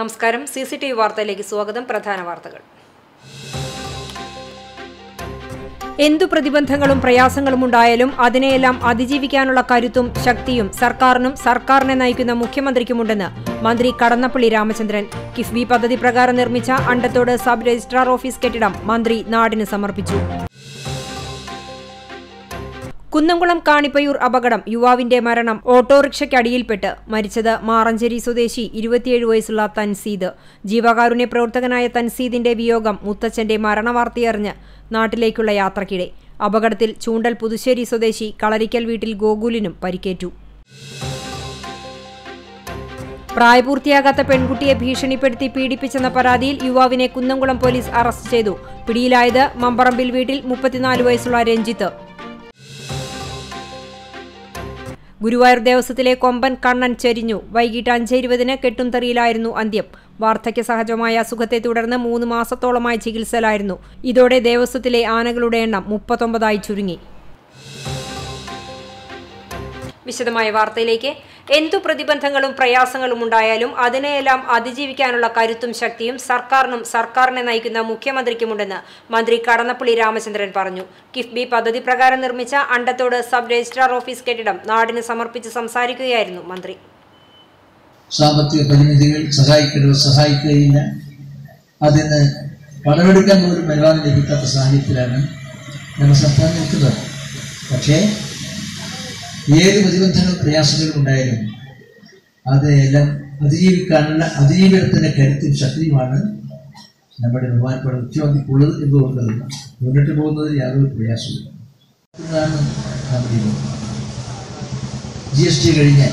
നമസ്കാരം C C T V വാർത്തയിലേക്ക് സ്വാഗതം പ്രധാന വാർത്തകൾ എന്തു പ്രതിബന്ധങ്ങളും പ്രയാസങ്ങളും ഉണ്ടായാലും അതിനെയെല്ലാം അതിജീവിക്കാനുള്ള കരുത്തും ശക്തിയും സർക്കാരിനും സർക്കാരിനെ നയിക്കുന്ന മുഖ്യമന്ത്രിക്കുമുണ്ടെന്ന് മന്ത്രി കടന്നപ്പള്ളി രാമചന്ദ്രൻ കിഫ്ബി പദ്ധതി പ്രകാരം നിർമ്മിച്ച അണ്ടത്തോട് സബ് രജിസ്ട്രാർ ഓഫീസ് കെട്ടിടം മന്ത്രി നാടിന് സമർപ്പിച്ചു കുന്നംകുളം കാണിപ്പയൂർ അപകടം യുവാവിന്റെ മരണം ഓട്ടോറിക്ഷയ്ക്കടിയിൽപ്പെട്ട് മരിച്ചത് മാറഞ്ചേരി സ്വദേശി ഇരുപത്തിയേഴ് വയസ്സുള്ള തൻസീദ് ജീവകാരുണ്യ പ്രവർത്തകനായ തൻസീദിന്റെ വിയോഗം മുത്തച്ഛന്റെ മരണവാർത്തയറിഞ്ഞ് നാട്ടിലേക്കുള്ള യാത്രക്കിടെ അപകടത്തിൽ ചൂണ്ടൽ പുതുശ്ശേരി സ്വദേശി കളരിക്കൽ വീട്ടിൽ ഗോകുലിനും പരിക്കേറ്റു പ്രായപൂർത്തിയാകാത്ത പെൺകുട്ടിയെ ഭീഷണിപ്പെടുത്തി പീഡിപ്പിച്ചെന്ന പരാതിയിൽ യുവാവിനെ കുന്നംകുളം പോലീസ് അറസ്റ്റ് ചെയ്തു പിടിയിലായത് മമ്പറമ്പിൽ വീട്ടിൽ മുപ്പത്തിനാല് വയസ്സുള്ള രഞ്ജിത്ത് ഗുരുവായൂർ ദേവസ്വത്തിലെ കൊമ്പൻ കണ്ണൻ ചരിഞ്ഞു വൈകിട്ട് അഞ്ച് ഇരുപതിന് കെട്ടും കെട്ടുംതറിയിലായിരുന്നു അന്ത്യം വാർദ്ധക്യ സഹജമായ അസുഖത്തെ തുടർന്ന് മൂന്ന് മാസത്തോളമായി ചികിത്സയിലായിരുന്നു ഇതോടെ ദേവസ്വത്തിലെ ആനകളുടെ എണ്ണം മുപ്പത്തൊമ്പതായി ചുരുങ്ങി വിശദമായ വാർത്തയിലേക്ക് എന്തു പ്രതിബന്ധങ്ങളും പ്രയാസങ്ങളും ഉണ്ടായാലും അതിനെയെല്ലാം അതിജീവിക്കാനുള്ള കരുത്തും ശക്തിയും സർക്കാരിനും സർക്കാരിനെ നയിക്കുന്ന മുഖ്യമന്ത്രിക്കുമുണ്ടെന്ന് മന്ത്രി കടന്നപ്പള്ളി രാമചന്ദ്രൻ പറഞ്ഞു കിഫ്ബി പദ്ധതി പ്രകാരം നിർമ്മിച്ച അണ്ടത്തോട് സബ് രജിസ്ട്രാർ ഓഫീസ് കെട്ടിടം നാടിന് സമർപ്പിച്ച് സംസാരിക്കുകയായിരുന്നു മന്ത്രി സാമ്പത്തിക പരിമിതികൾ സഹായിക്കരുത് സഹായിക്കുകയില്ല അതിന് കടമെടുക്കാൻ പോലും അനുവാദം ലഭിക്കാത്ത സാഹചര്യത്തിലാണ് നമ്മൾ സംസ്ഥാനം നിൽക്കുന്നത് പക്ഷേ ഏത് പ്രതിബന്ധങ്ങളും പ്രയാസങ്ങളും ഉണ്ടായാലും അതെല്ലാം അതിജീവിക്കാനുള്ള അതിജീവനത്തിൻ്റെ കരുത്തും ശക്തിയുമാണ് നമ്മുടെ ബഹുമാനപ്പെട്ട മുഖ്യമന്ത്രിക്കുള്ളത് എന്തുകൊണ്ട് മുന്നിട്ട് പോകുന്നതിൽ യാതൊരു പ്രയാസമില്ല ജി എസ് ടി കഴിഞ്ഞ്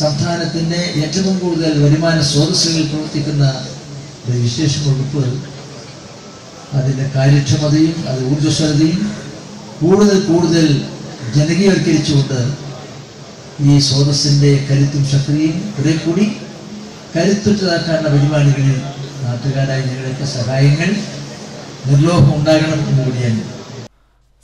സംസ്ഥാനത്തിൻ്റെ ഏറ്റവും കൂടുതൽ വരുമാന സ്രോതസ്സുകൾ പ്രവർത്തിക്കുന്ന രജിസ്ട്രേഷൻ വകുപ്പ് അതിൻ്റെ കാര്യക്ഷമതയും അത് ഊർജ്ജസ്വലതയും കൂടുതൽ കൂടുതൽ ജനകീയവൽക്കരിച്ചുകൊണ്ട് ഈ സ്രോതസ്സിൻ്റെ കരുത്തും ശക്തിയും ഇവിടെ കൂടി കരുത്തുറ്റതാക്കാനുള്ള പരിപാടികളിൽ നാട്ടുകാരായ ഞങ്ങളുടെയൊക്കെ സഹായങ്ങൾ നിർലോഹം ഉണ്ടാകണം എന്ന് കൂടിയാണ്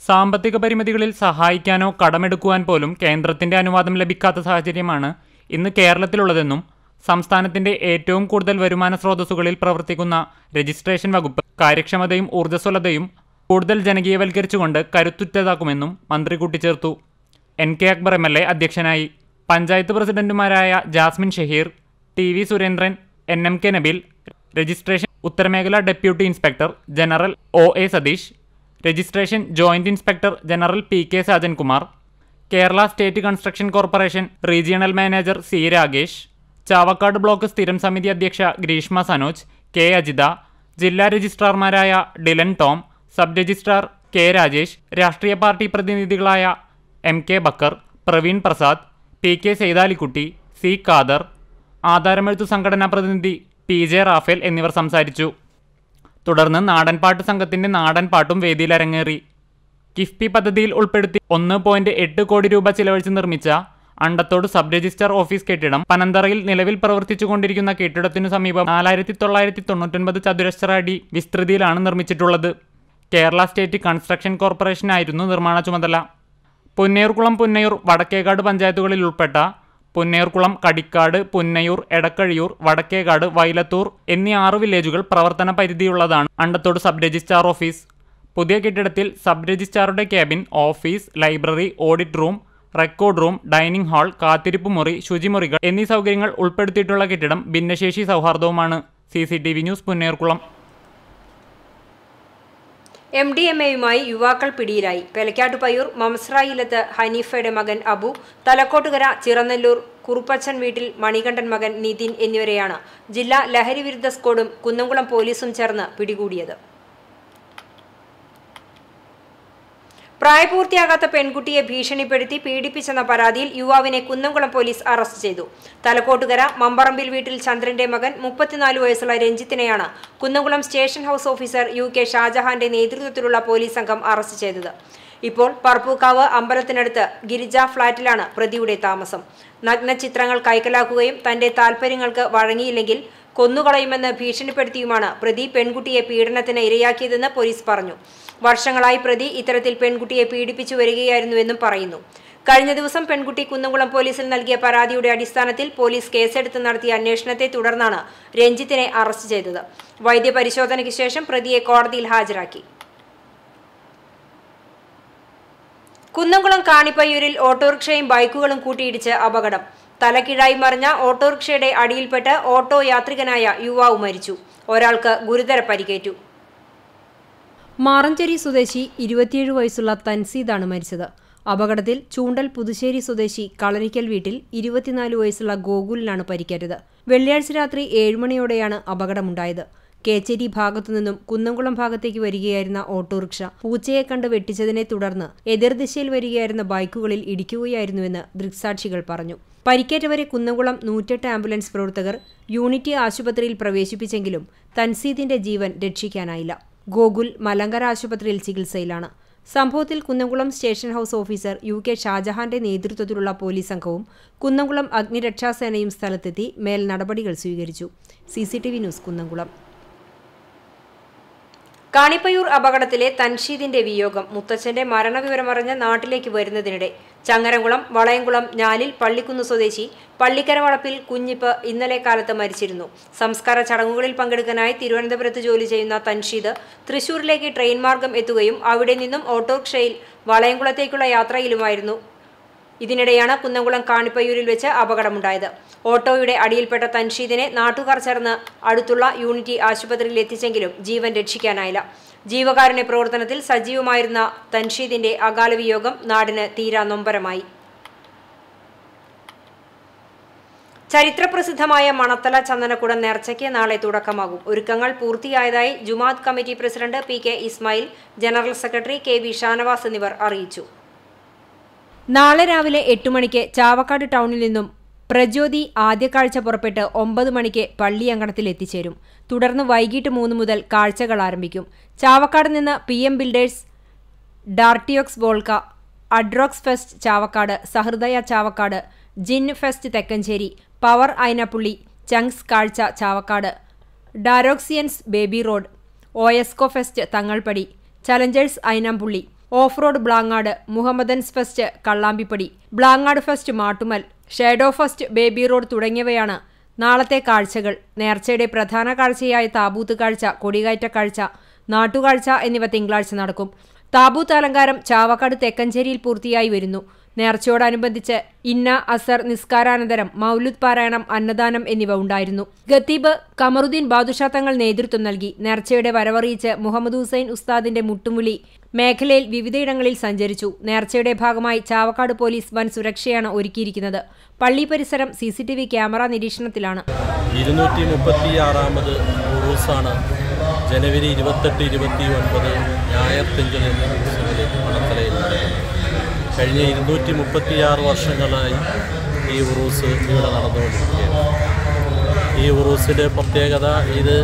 സാമ്പത്തിക പരിമിതികളിൽ സഹായിക്കാനോ കടമെടുക്കുവാൻ പോലും കേന്ദ്രത്തിന്റെ അനുവാദം ലഭിക്കാത്ത സാഹചര്യമാണ് ഇന്ന് കേരളത്തിലുള്ളതെന്നും സംസ്ഥാനത്തിൻ്റെ ഏറ്റവും കൂടുതൽ വരുമാന സ്രോതസ്സുകളിൽ പ്രവർത്തിക്കുന്ന രജിസ്ട്രേഷൻ വകുപ്പ് കാര്യക്ഷമതയും ഊർജ്ജസ്വലതയും കൂടുതൽ ജനകീയവൽക്കരിച്ചുകൊണ്ട് കരുത്തുറ്റതാക്കുമെന്നും മന്ത്രി കൂട്ടിച്ചേർത്തു N K Akbar M L A അധ്യക്ഷനായി പഞ്ചായത്ത് പ്രസിഡന്റുമാരായ Jasmin Shaheer T V Surendran N M K Nabil registration ഉത്തരമേഖല deputy inspector general O A Satheesh registration joint inspector general P K Sajankumar Kerala state construction corporation regional manager C Ragesh Chavakkad block സ്ഥിരം സമിതി അധ്യക്ഷ ഗ്രീഷ്മ സനോജ് കെ അജിത ജില്ലാ രജിസ്ട്രാർമാരായ Dilan Tom sub registrar K Rajesh രാഷ്ട്രീയ party പ്രതിനിധികളായ M K Bakkar Praveen Prasad P K Saithalikutty C Khader ആധാരമെഴുത്തു സംഘടനാ പ്രതിനിധി പി ജെ റാഫേൽ എന്നിവർ സംസാരിച്ചു തുടർന്ന് നാടൻപാട്ട് സംഘത്തിൻ്റെ നാടൻപാട്ടും വേദിയിൽ അരങ്ങേറി കിഫ്ബി പദ്ധതിയിൽ ഉൾപ്പെടുത്തി ഒന്ന് പോയിൻറ്റ് എട്ട് കോടി രൂപ ചിലവഴിച്ച് നിർമ്മിച്ച അണ്ടത്തോട് സബ് രജിസ്റ്റർ ഓഫീസ് കെട്ടിടം പനന്തറയിൽ നിലവിൽ പ്രവർത്തിച്ചുകൊണ്ടിരിക്കുന്ന കെട്ടിടത്തിനു സമീപം നാലായിരത്തി തൊള്ളായിരത്തി തൊണ്ണൂറ്റൊൻപത് ചതുരശ്ര അടി വിസ്തൃതിയിലാണ് നിർമ്മിച്ചിട്ടുള്ളത് കേരള സ്റ്റേറ്റ് കൺസ്ട്രക്ഷൻ കോർപ്പറേഷനായിരുന്നു നിർമ്മാണ ചുമതല പുന്നയൂർകുളം പുന്നയൂർ വടക്കേകാട് പഞ്ചായത്തുകളിൽ ഉൾപ്പെട്ട പുന്നയൂർകുളം കടിക്കാട് പുന്നയൂർ എടക്കഴിയൂർ വടക്കേകാട് വൈലത്തൂർ എന്നീ ആറ് വില്ലേജുകൾ പ്രവർത്തന പരിധിയുള്ളതാണ് അണ്ടത്തോട് സബ് രജിസ്ട്രാർ ഓഫീസ് പുതിയ കെട്ടിടത്തിൽ സബ് രജിസ്ട്രാറുടെ cabin office library audit room record room dining hall കാത്തിരിപ്പ് മുറി ശുചിമുറികൾ എന്നീ സൗകര്യങ്ങൾ ഉൾപ്പെടുത്തിയിട്ടുള്ള കെട്ടിടം ഭിന്നശേഷി സൗഹാർദ്ദവുമാണ് C news Punnayurkulam M D M എയുമായി യുവാക്കൾ പിടിയിലായി പയ്യൂർ മംസ്രായിലത്ത് ഹനീഫയുടെ മകൻ അബു തലക്കോട്ടുകര ചിറന്നല്ലൂർ കുറുപ്പച്ചൻ വീട്ടിൽ മണികണ്ഠൻ മകൻ നിതിൻ എന്നിവരെയാണ് ജില്ലാ ലഹരിവിരുദ്ധ സ്ക്വാഡും കുന്നംകുളം പോലീസും ചേർന്ന് പിടികൂടിയത് പ്രായപൂർത്തിയാകാത്ത പെൺകുട്ടിയെ ഭീഷണിപ്പെടുത്തി പീഡിപ്പിച്ചെന്ന പരാതിയിൽ യുവാവിനെ കുന്നംകുളം പോലീസ് അറസ്റ്റ് ചെയ്തു തലക്കോട്ടുകര മമ്പറമ്പിൽ വീട്ടിൽ ചന്ദ്രന്റെ മകൻ മുപ്പത്തിനാല് വയസ്സുള്ള രഞ്ജിത്തിനെയാണ് Kunnamkulam station house officer U K ഷാജഹാന്റെ നേതൃത്വത്തിലുള്ള പോലീസ് സംഘം അറസ്റ്റ് ചെയ്തത് ഇപ്പോൾ പറപ്പൂക്കാവ് അമ്പലത്തിനടുത്ത് ഗിരിജ ഫ്ളാറ്റിലാണ് പ്രതിയുടെ താമസം നഗ്നചിത്രങ്ങൾ കൈക്കലാക്കുകയും തന്റെ താൽപ്പര്യങ്ങൾക്ക് വഴങ്ങിയില്ലെങ്കിൽ കൊന്നുകളയുമെന്ന് ഭീഷണിപ്പെടുത്തിയുമാണ് പ്രതി പെൺകുട്ടിയെ പീഡനത്തിന് ഇരയാക്കിയതെന്ന് പോലീസ് പറഞ്ഞു വർഷങ്ങളായി പ്രതി ഇത്തരത്തിൽ പെൺകുട്ടിയെ പീഡിപ്പിച്ചു വരികയായിരുന്നുവെന്നും പറയുന്നു കഴിഞ്ഞ ദിവസം പെൺകുട്ടി കുന്നംകുളം പോലീസിൽ നൽകിയ പരാതിയുടെ അടിസ്ഥാനത്തിൽ പോലീസ് കേസെടുത്ത് നടത്തിയ അന്വേഷണത്തെ തുടർന്നാണ് രഞ്ജിത്തിനെ അറസ്റ്റ് ചെയ്തത് വൈദ്യപരിശോധനയ്ക്ക് ശേഷം പ്രതിയെ കോടതിയിൽ ഹാജരാക്കി കുന്നംകുളം കാണിപ്പയ്യൂരിൽ ഓട്ടോറിക്ഷയും ബൈക്കുകളും കൂട്ടിയിടിച്ച് അപകടം തലക്കിഴായി മറിഞ്ഞ ഓട്ടോറിക്ഷയുടെ അടിയിൽപ്പെട്ട് ഓട്ടോ യാത്രികനായ യുവാവ് മരിച്ചു ഒരാൾക്ക് ഗുരുതര പരിക്കേറ്റു മാറഞ്ചേരി സ്വദേശി ഇരുപത്തിയേഴ് വയസ്സുള്ള തൻസീദാണ് മരിച്ചത് അപകടത്തിൽ ചൂണ്ടൽ പുതുശ്ശേരി സ്വദേശി കളരിക്കൽ വീട്ടിൽ ഇരുപത്തിനാല് വയസ്സുള്ള ഗോകുലിനാണ് പരിക്കേറ്റത് വെള്ളിയാഴ്ച രാത്രി ഏഴുമണിയോടെയാണ് അപകടമുണ്ടായത് കേച്ചേരി ഭാഗത്തുനിന്നും കുന്നംകുളം ഭാഗത്തേക്ക് വരികയായിരുന്ന ഓട്ടോറിക്ഷ പൂച്ചയെ കണ്ട് വെട്ടിച്ചതിനെ തുടർന്ന് എതിർദിശയിൽ വരികയായിരുന്ന ബൈക്കുകളിൽ ഇടിക്കുകയായിരുന്നുവെന്ന് ദൃക്സാക്ഷികൾ പറഞ്ഞു പരിക്കേറ്റവരെ കുന്നംകുളം നൂറ്റെട്ട് ആംബുലൻസ് പ്രവർത്തകർ യൂണിറ്റി ആശുപത്രിയിൽ പ്രവേശിപ്പിച്ചെങ്കിലും തൻസീദിന്റെ ജീവൻ രക്ഷിക്കാനായില്ല ഗോകുൽ മലങ്കര ആശുപത്രിയിൽ ചികിത്സയിലാണ് സംഭവത്തിൽ Kunnamkulam station house officer U K ഷാജഹാന്റെ നേതൃത്വത്തിലുള്ള പോലീസ് സംഘവും കുന്നംകുളം അഗ്നിരക്ഷാസേനയും സ്ഥലത്തെത്തി മേൽ നടപടികൾ സ്വീകരിച്ചു സി ന്യൂസ് കുന്നംകുളം കാണിപ്പയൂർ അപകടത്തിലെ തൻഷീദിന്റെ വിയോഗം മുത്തച്ഛന്റെ മരണവിവരമറിഞ്ഞ നാട്ടിലേക്ക് വരുന്നതിനിടെ ചങ്ങരംകുളം വളയംകുളം ഞാലിൽ പള്ളിക്കുന്ന് സ്വദേശി പള്ളിക്കര വളപ്പിൽ കുഞ്ഞിപ്പ് ഇന്നലെ കാലത്ത് മരിച്ചിരുന്നു സംസ്കാര ചടങ്ങുകളിൽ പങ്കെടുക്കാനായി തിരുവനന്തപുരത്ത് ജോലി ചെയ്യുന്ന തൻഷീദ് തൃശൂരിലേക്ക് ട്രെയിൻ മാർഗം എത്തുകയും അവിടെ നിന്നും ഓട്ടോറിക്ഷയിൽ വളയംകുളത്തേക്കുള്ള യാത്രയിലുമായിരുന്നു ഇതിനിടെയാണ് കുന്നംകുളം കാണിപ്പയ്യൂരിൽ വെച്ച് അപകടമുണ്ടായത് ഓട്ടോയുടെ അടിയിൽപ്പെട്ട തൻഷീദിനെ നാട്ടുകാർ ചേർന്ന് അടുത്തുള്ള യൂണിറ്റി ആശുപത്രിയിൽ എത്തിച്ചെങ്കിലും ജീവൻ രക്ഷിക്കാനായില്ല ജീവകാരുണ്യ പ്രവർത്തനത്തിൽ സജീവമായിരുന്ന തൻഷീദിന്റെ അകാല വിയോഗം നാടിന് തീരാ നൊമ്പരമായി ചരിത്രപ്രസിദ്ധമായ മണത്തല ചന്ദനക്കുടം നേർച്ചയ്ക്ക് നാളെ തുടക്കമാകും ഒരുക്കങ്ങൾ പൂർത്തിയായതായി ജുമാത് committee president P K Ismail general secretary K V Shanavas എന്നിവർ അറിയിച്ചു നാളെ രാവിലെ എട്ട് മണിക്ക് ചാവക്കാട് ടൗണിൽ നിന്നും പ്രജ്യോതി ആദ്യ കാഴ്ച പുറപ്പെട്ട് ഒമ്പത് മണിക്ക് പള്ളിയങ്കണത്തിൽ എത്തിച്ചേരും തുടർന്ന് വൈകിട്ട് മൂന്ന് മുതൽ കാഴ്ചകൾ ആരംഭിക്കും ചാവക്കാട് നിന്ന് പി എം ബിൽഡേഴ്സ് ഡാർട്ടിയോക്സ് വോൾക്ക അഡ്രോക്സ് ഫെസ്റ്റ് ചാവക്കാട് സഹൃദയ ചാവക്കാട് ജിൻ ഫെസ്റ്റ് തെക്കഞ്ചേരി പവർ അയനപ്പുള്ളി ചങ്സ് കാഴ്ച ചാവക്കാട് ഡാരോക്സിയൻസ് ബേബി റോഡ് ഒ എസ്കോ fest Thangalpadi challengers Ayanampully off road Blangad Mohammedans fest Kallambippadi Blangad fest Mattumal shadow fest baby road തുടങ്ങിയവയാണ് നാളത്തെ കാഴ്ചകൾ നേർച്ചയുടെ പ്രധാന കാഴ്ചയായ താബൂത്ത് കാഴ്ച കൊടികയറ്റ കാഴ്ച നാട്ടുകാഴ്ച എന്നിവ തിങ്കളാഴ്ച നടക്കും താബൂത്ത് അലങ്കാരം ചാവക്കാട് തെക്കഞ്ചേരിയിൽ പൂർത്തിയായി വരുന്നു നേർച്ചയോടനുബന്ധിച്ച് ഇന്ന അസർ നിസ്കാരാനന്തരം മൗലുദ് പാരായണം അന്നദാനം എന്നിവ ഉണ്ടായിരുന്നു ഖത്തീബ് കമറുദ്ദീൻ ബാദുഷാ തങ്ങൾ നേതൃത്വം നൽകി നേർച്ചയുടെ വരവറിയിച്ച് മുഹമ്മദ് ഹുസൈൻ ഉസ്താദിന്റെ മുട്ടുമുലി മേഖലയിൽ വിവിധയിടങ്ങളിൽ സഞ്ചരിച്ചു നേർച്ചയുടെ ഭാഗമായി ചാവക്കാട് പോലീസ് വൻ സുരക്ഷയാണ് ഒരുക്കിയിരിക്കുന്നത് പള്ളി പരിസരം C C T V camera നിരീക്ഷണത്തിലാണ് ജനുവരി ഇരുപത്തെട്ട് ഇരുപത്തി ഒൻപത് ഞായർ തിങ്കളിൽ കഴിഞ്ഞ ഇരുന്നൂറ്റി മുപ്പത്തിയാറ് വർഷങ്ങളായി ഈ ഉറൂസ് ഇവിടെ നടന്നുകൊണ്ടിരിക്കുകയാണ് ഈ ഉറൂസിൻ്റെ പ്രത്യേകത ഇത്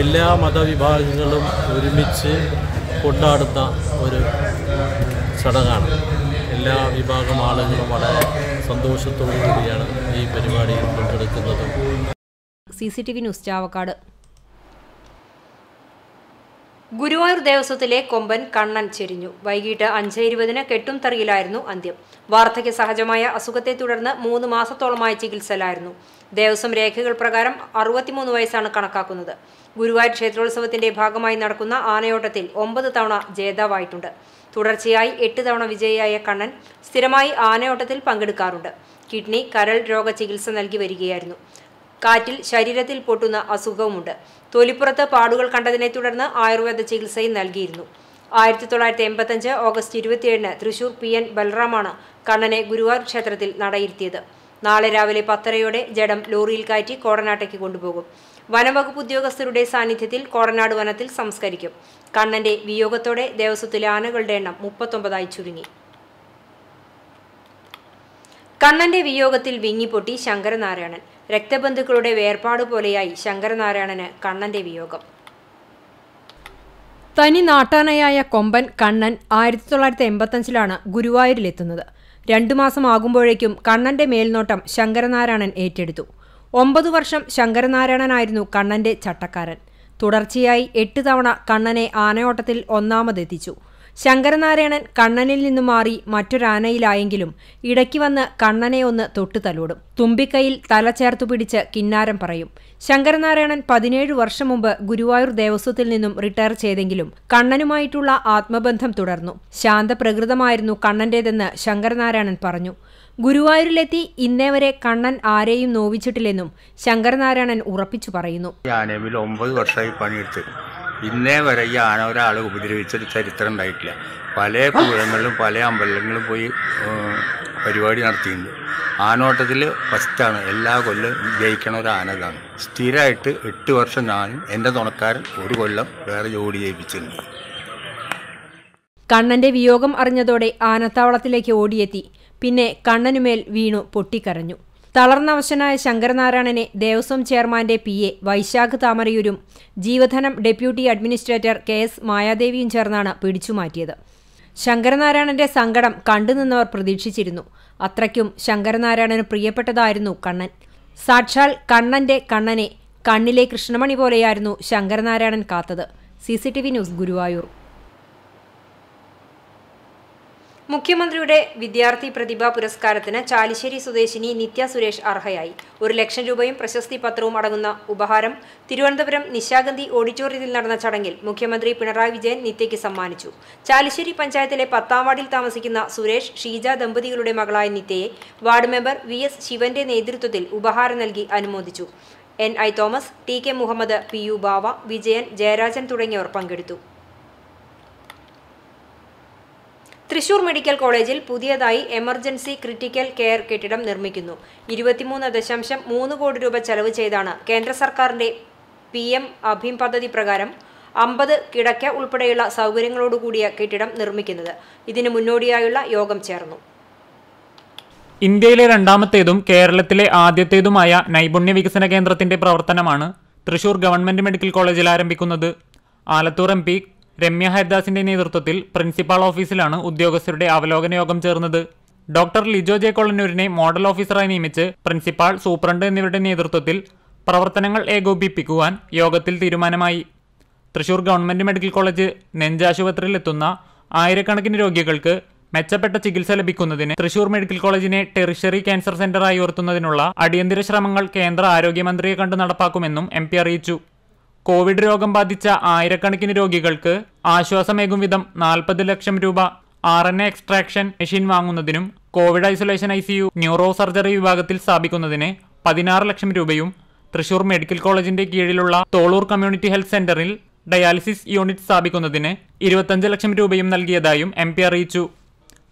എല്ലാ മതവിഭാഗങ്ങളും ഒരുമിച്ച് കൊണ്ടാടുന്ന ഒരു ചടങ്ങാണ് എല്ലാ വിഭാഗം ആളുകളും വളരെ സന്തോഷത്തോടു കൂടിയാണ് ഈ പരിപാടിയിൽ പങ്കെടുക്കുന്നത് C C T V news Chavakkad Guruvayur ദേവസ്വത്തിലെ കൊമ്പൻ കണ്ണൻ ചെരിഞ്ഞു വൈകിട്ട് അഞ്ച് ഇരുപതിന് കെട്ടും തറിയിലായിരുന്നു അന്ത്യം വാർദ്ധക്യ സഹജമായ അസുഖത്തെ തുടർന്ന് മൂന്ന് മാസത്തോളമായ ചികിത്സയിലായിരുന്നു ദേവസ്വം രേഖകൾ പ്രകാരം അറുപത്തിമൂന്ന് വയസ്സാണ് കണക്കാക്കുന്നത് ഗുരുവായൂർ ക്ഷേത്രോത്സവത്തിന്റെ ഭാഗമായി നടക്കുന്ന ആനയോട്ടത്തിൽ ഒമ്പത് തവണ ജേതാവായിട്ടുണ്ട് തുടർച്ചയായി എട്ട് തവണ വിജയിയായ കണ്ണൻ സ്ഥിരമായി ആനയോട്ടത്തിൽ പങ്കെടുക്കാറുണ്ട് കിഡ്നി കരൾ രോഗ ചികിത്സ നൽകി വരികയായിരുന്നു കാറ്റിൽ ശരീരത്തിൽ പൊട്ടുന്ന അസുഖവുമുണ്ട് തൊലിപ്പുറത്ത് പാടുകൾ കണ്ടതിനെ തുടർന്ന് ആയുർവേദ ചികിത്സയും നൽകിയിരുന്നു ആയിരത്തി തൊള്ളായിരത്തി എൺപത്തഞ്ച് ഓഗസ്റ്റ് ഇരുപത്തിയേഴിന് തൃശൂർ പി എൻ ബൽറാമാണ് കണ്ണനെ ഗുരുവായൂർ ക്ഷേത്രത്തിൽ നടയിരുത്തിയത് നാളെ രാവിലെ പത്തരയോടെ ജഡം ലോറിയിൽ കയറ്റി കോടനാട്ടയ്ക്ക് കൊണ്ടുപോകും വനംവകുപ്പ് ഉദ്യോഗസ്ഥരുടെ സാന്നിധ്യത്തിൽ കോടനാട് വനത്തിൽ സംസ്കരിക്കും കണ്ണന്റെ വിയോഗത്തോടെ ദേവസ്വത്തിലെ ആനകളുടെ എണ്ണം മുപ്പത്തൊമ്പതായി ചുരുങ്ങി കണ്ണന്റെ വിയോഗത്തിൽ വിങ്ങിപ്പൊട്ടി ശങ്കരനാരായണൻ രക്തബന്ധുക്കളുടെ വേർപാട് പോലെയായി ശങ്കരനാരായണന് കണ്ണന്റെ വിയോഗം തനി നാട്ടാനയായ കൊമ്പൻ കണ്ണൻ ആയിരത്തി തൊള്ളായിരത്തി എൺപത്തഞ്ചിലാണ് ഗുരുവായൂരിലെത്തുന്നത് രണ്ടു മാസം ആകുമ്പോഴേക്കും കണ്ണന്റെ മേൽനോട്ടം ശങ്കരനാരായണൻ ഏറ്റെടുത്തു ഒമ്പത് വർഷം ശങ്കരനാരായണനായിരുന്നു കണ്ണന്റെ ചട്ടക്കാരൻ തുടർച്ചയായി എട്ട് തവണ കണ്ണനെ ആനയോട്ടത്തിൽ ഒന്നാമതെത്തിച്ചു ശങ്കരനാരായണൻ കണ്ണനിൽ നിന്നു മാറി മറ്റൊരാനയിലായെങ്കിലും ഇടയ്ക്ക് വന്ന് കണ്ണനെ ഒന്ന് തൊട്ടു തലോടും തുമ്പിക്കൈയിൽ തല ചേർത്തു പിടിച്ച് കിന്നാരം പറയും ശങ്കരനാരായണൻ പതിനേഴ് വർഷം മുമ്പ് ഗുരുവായൂർ ദേവസ്വത്തിൽ നിന്നും റിട്ടയർ ചെയ്തെങ്കിലും കണ്ണനുമായിട്ടുള്ള ആത്മബന്ധം തുടർന്നു ശാന്തപ്രകൃതമായിരുന്നു കണ്ണന്റേതെന്ന് ശങ്കരനാരായണൻ പറഞ്ഞു ഗുരുവായൂരിലെത്തി ഇന്നേ വരെ കണ്ണൻ ആരെയും നോവിച്ചിട്ടില്ലെന്നും ശങ്കരനാരായണൻ ഉറപ്പിച്ചു പറയുന്നു ഇന്നേ വരെ ഈ ആന ഒരാളെ ഉപദ്രവിച്ചൊരു ചരിത്രം ഉണ്ടായിട്ടില്ല പല കുളങ്ങളിലും പല അമ്പലങ്ങളിലും പോയി പരിപാടി നടത്തിയിട്ടുണ്ട് ആനോട്ടത്തിൽ ഫസ്റ്റാണ് എല്ലാ കൊല്ലം ജയിക്കണ ഒരു ആന ഇതാണ് സ്ഥിരമായിട്ട് എട്ട് വർഷം ഞാൻ എൻ്റെ തുണക്കാരൻ ഒരു കൊല്ലം വേറെ ജോലി ജയിപ്പിച്ചിട്ടുണ്ട് കണ്ണന്റെ വിയോഗം അറിഞ്ഞതോടെ ആനത്താവളത്തിലേക്ക് ഓടിയെത്തി പിന്നെ കണ്ണനുമേൽ വീണു പൊട്ടിക്കരഞ്ഞു തളർന്നവശനായ ശങ്കരനാരായണനെ ദേവസ്വം ചെയർമാന്റെ പി എ വൈശാഖ് താമരയൂരും ജീവധനം ഡെപ്യൂട്ടി അഡ്മിനിസ്ട്രേറ്റർ കെ എസ് മായാദേവിയും ചേർന്നാണ് പിടിച്ചുമാറ്റിയത് ശങ്കരനാരായണന്റെ സങ്കടം കണ്ടുനിന്നവർ പ്രതീക്ഷിച്ചിരുന്നു അത്രയ്ക്കും ശങ്കരനാരായണന് പ്രിയപ്പെട്ടതായിരുന്നു കണ്ണൻ സാക്ഷാൽ കണ്ണന്റെ കണ്ണനെ കണ്ണിലെ കൃഷ്ണമണി പോലെയായിരുന്നു ശങ്കരനാരായണൻ കാത്തത് സി ന്യൂസ് ഗുരുവായൂർ മുഖ്യമന്ത്രിയുടെ വിദ്യാർത്ഥി പ്രതിഭാ പുരസ്കാരത്തിന് ചാലിശ്ശേരി സ്വദേശിനി നിത്യ സുരേഷ് അർഹയായി ഒരു ലക്ഷം രൂപയും പ്രശസ്തി പത്രവും അടങ്ങുന്ന ഉപഹാരം തിരുവനന്തപുരം നിശാഗന്ധി ഓഡിറ്റോറിയത്തിൽ നടന്ന ചടങ്ങിൽ മുഖ്യമന്ത്രി പിണറായി വിജയൻ നിത്യയ്ക്ക് സമ്മാനിച്ചു ചാലിശ്ശേരി പഞ്ചായത്തിലെ പത്താം വാർഡിൽ താമസിക്കുന്ന സുരേഷ് ഷീജ ദമ്പതികളുടെ മകളായ നിത്യയെ വാർഡ് മെമ്പർ വി എസ് ശിവന്റെ നേതൃത്വത്തിൽ ഉപഹാരം നൽകി അനുമോദിച്ചു N I Thomas T K Muhammad P U Bava Vijayan Jayarajan തുടങ്ങിയവർ പങ്കെടുത്തു തൃശൂർ മെഡിക്കൽ കോളേജിൽ പുതിയതായി എമർജൻസി ക്രിട്ടിക്കൽ കെയർ കെട്ടിടം നിർമ്മിക്കുന്നു ഇരുപത്തിമൂന്ന് ദശാംശം മൂന്ന് കോടി രൂപ ചെലവ് ചെയ്താണ് കേന്ദ്ര സർക്കാരിന്റെ പി എം അഭിം പദ്ധതി പ്രകാരം അമ്പത് കിടക്ക ഉൾപ്പെടെയുള്ള സൗകര്യങ്ങളോടുകൂടിയ കെട്ടിടം നിർമ്മിക്കുന്നത് ഇതിനു മുന്നോടിയായുള്ള യോഗം ചേർന്നു ഇന്ത്യയിലെ രണ്ടാമത്തേതും കേരളത്തിലെ ആദ്യത്തേതുമായ നൈപുണ്യ വികസന കേന്ദ്രത്തിന്റെ പ്രവർത്തനമാണ് തൃശൂർ ഗവൺമെന്റ് മെഡിക്കൽ കോളേജിൽ ആരംഭിക്കുന്നത് ആലത്തൂർ എം പി രമ്യ ഹരിദാസിന്റെ നേതൃത്വത്തിൽ പ്രിൻസിപ്പാൾ ഓഫീസിലാണ് ഉദ്യോഗസ്ഥരുടെ അവലോകന യോഗം ചേർന്നത് ഡോക്ടർ ലിജോ ജെ കൊളന്നൂരിനെ മോഡൽ ഓഫീസറായി നിയമിച്ച് പ്രിൻസിപ്പാൾ സൂപ്രണ്ട് എന്നിവരുടെ നേതൃത്വത്തിൽ പ്രവർത്തനങ്ങൾ ഏകോപിപ്പിക്കുവാൻ യോഗത്തിൽ തീരുമാനമായി തൃശൂർ ഗവൺമെന്റ് മെഡിക്കൽ കോളേജ് നെഞ്ചാശുപത്രിയിലെത്തുന്ന ആയിരക്കണക്കിന് രോഗികൾക്ക് മെച്ചപ്പെട്ട ചികിത്സ ലഭിക്കുന്നതിന് തൃശൂർ മെഡിക്കൽ കോളേജിനെ ടെറിഷറി ക്യാൻസർ സെന്ററായി ഉയർത്തുന്നതിനുള്ള അടിയന്തര ശ്രമങ്ങൾ കേന്ദ്ര ആരോഗ്യമന്ത്രിയെ കണ്ട് നടപ്പാക്കുമെന്നും എം അറിയിച്ചു കോവിഡ് രോഗം ബാധിച്ച ആയിരക്കണക്കിന് രോഗികൾക്ക് ആശ്വാസമേകും വിധം നാൽപ്പത് ലക്ഷം രൂപ R N A extraction machine വാങ്ങുന്നതിനും covid isolation I C U neuro surgery വിഭാഗത്തിൽ സ്ഥാപിക്കുന്നതിന് പതിനാറ് ലക്ഷം രൂപയും തൃശൂർ മെഡിക്കൽ കോളേജിന്റെ കീഴിലുള്ള തോളൂർ കമ്മ്യൂണിറ്റി ഹെൽത്ത് സെന്ററിൽ ഡയാലിസിസ് യൂണിറ്റ് സ്ഥാപിക്കുന്നതിന് ഇരുപത്തഞ്ച് ലക്ഷം രൂപയും നൽകിയതായും എം പി അറിയിച്ചു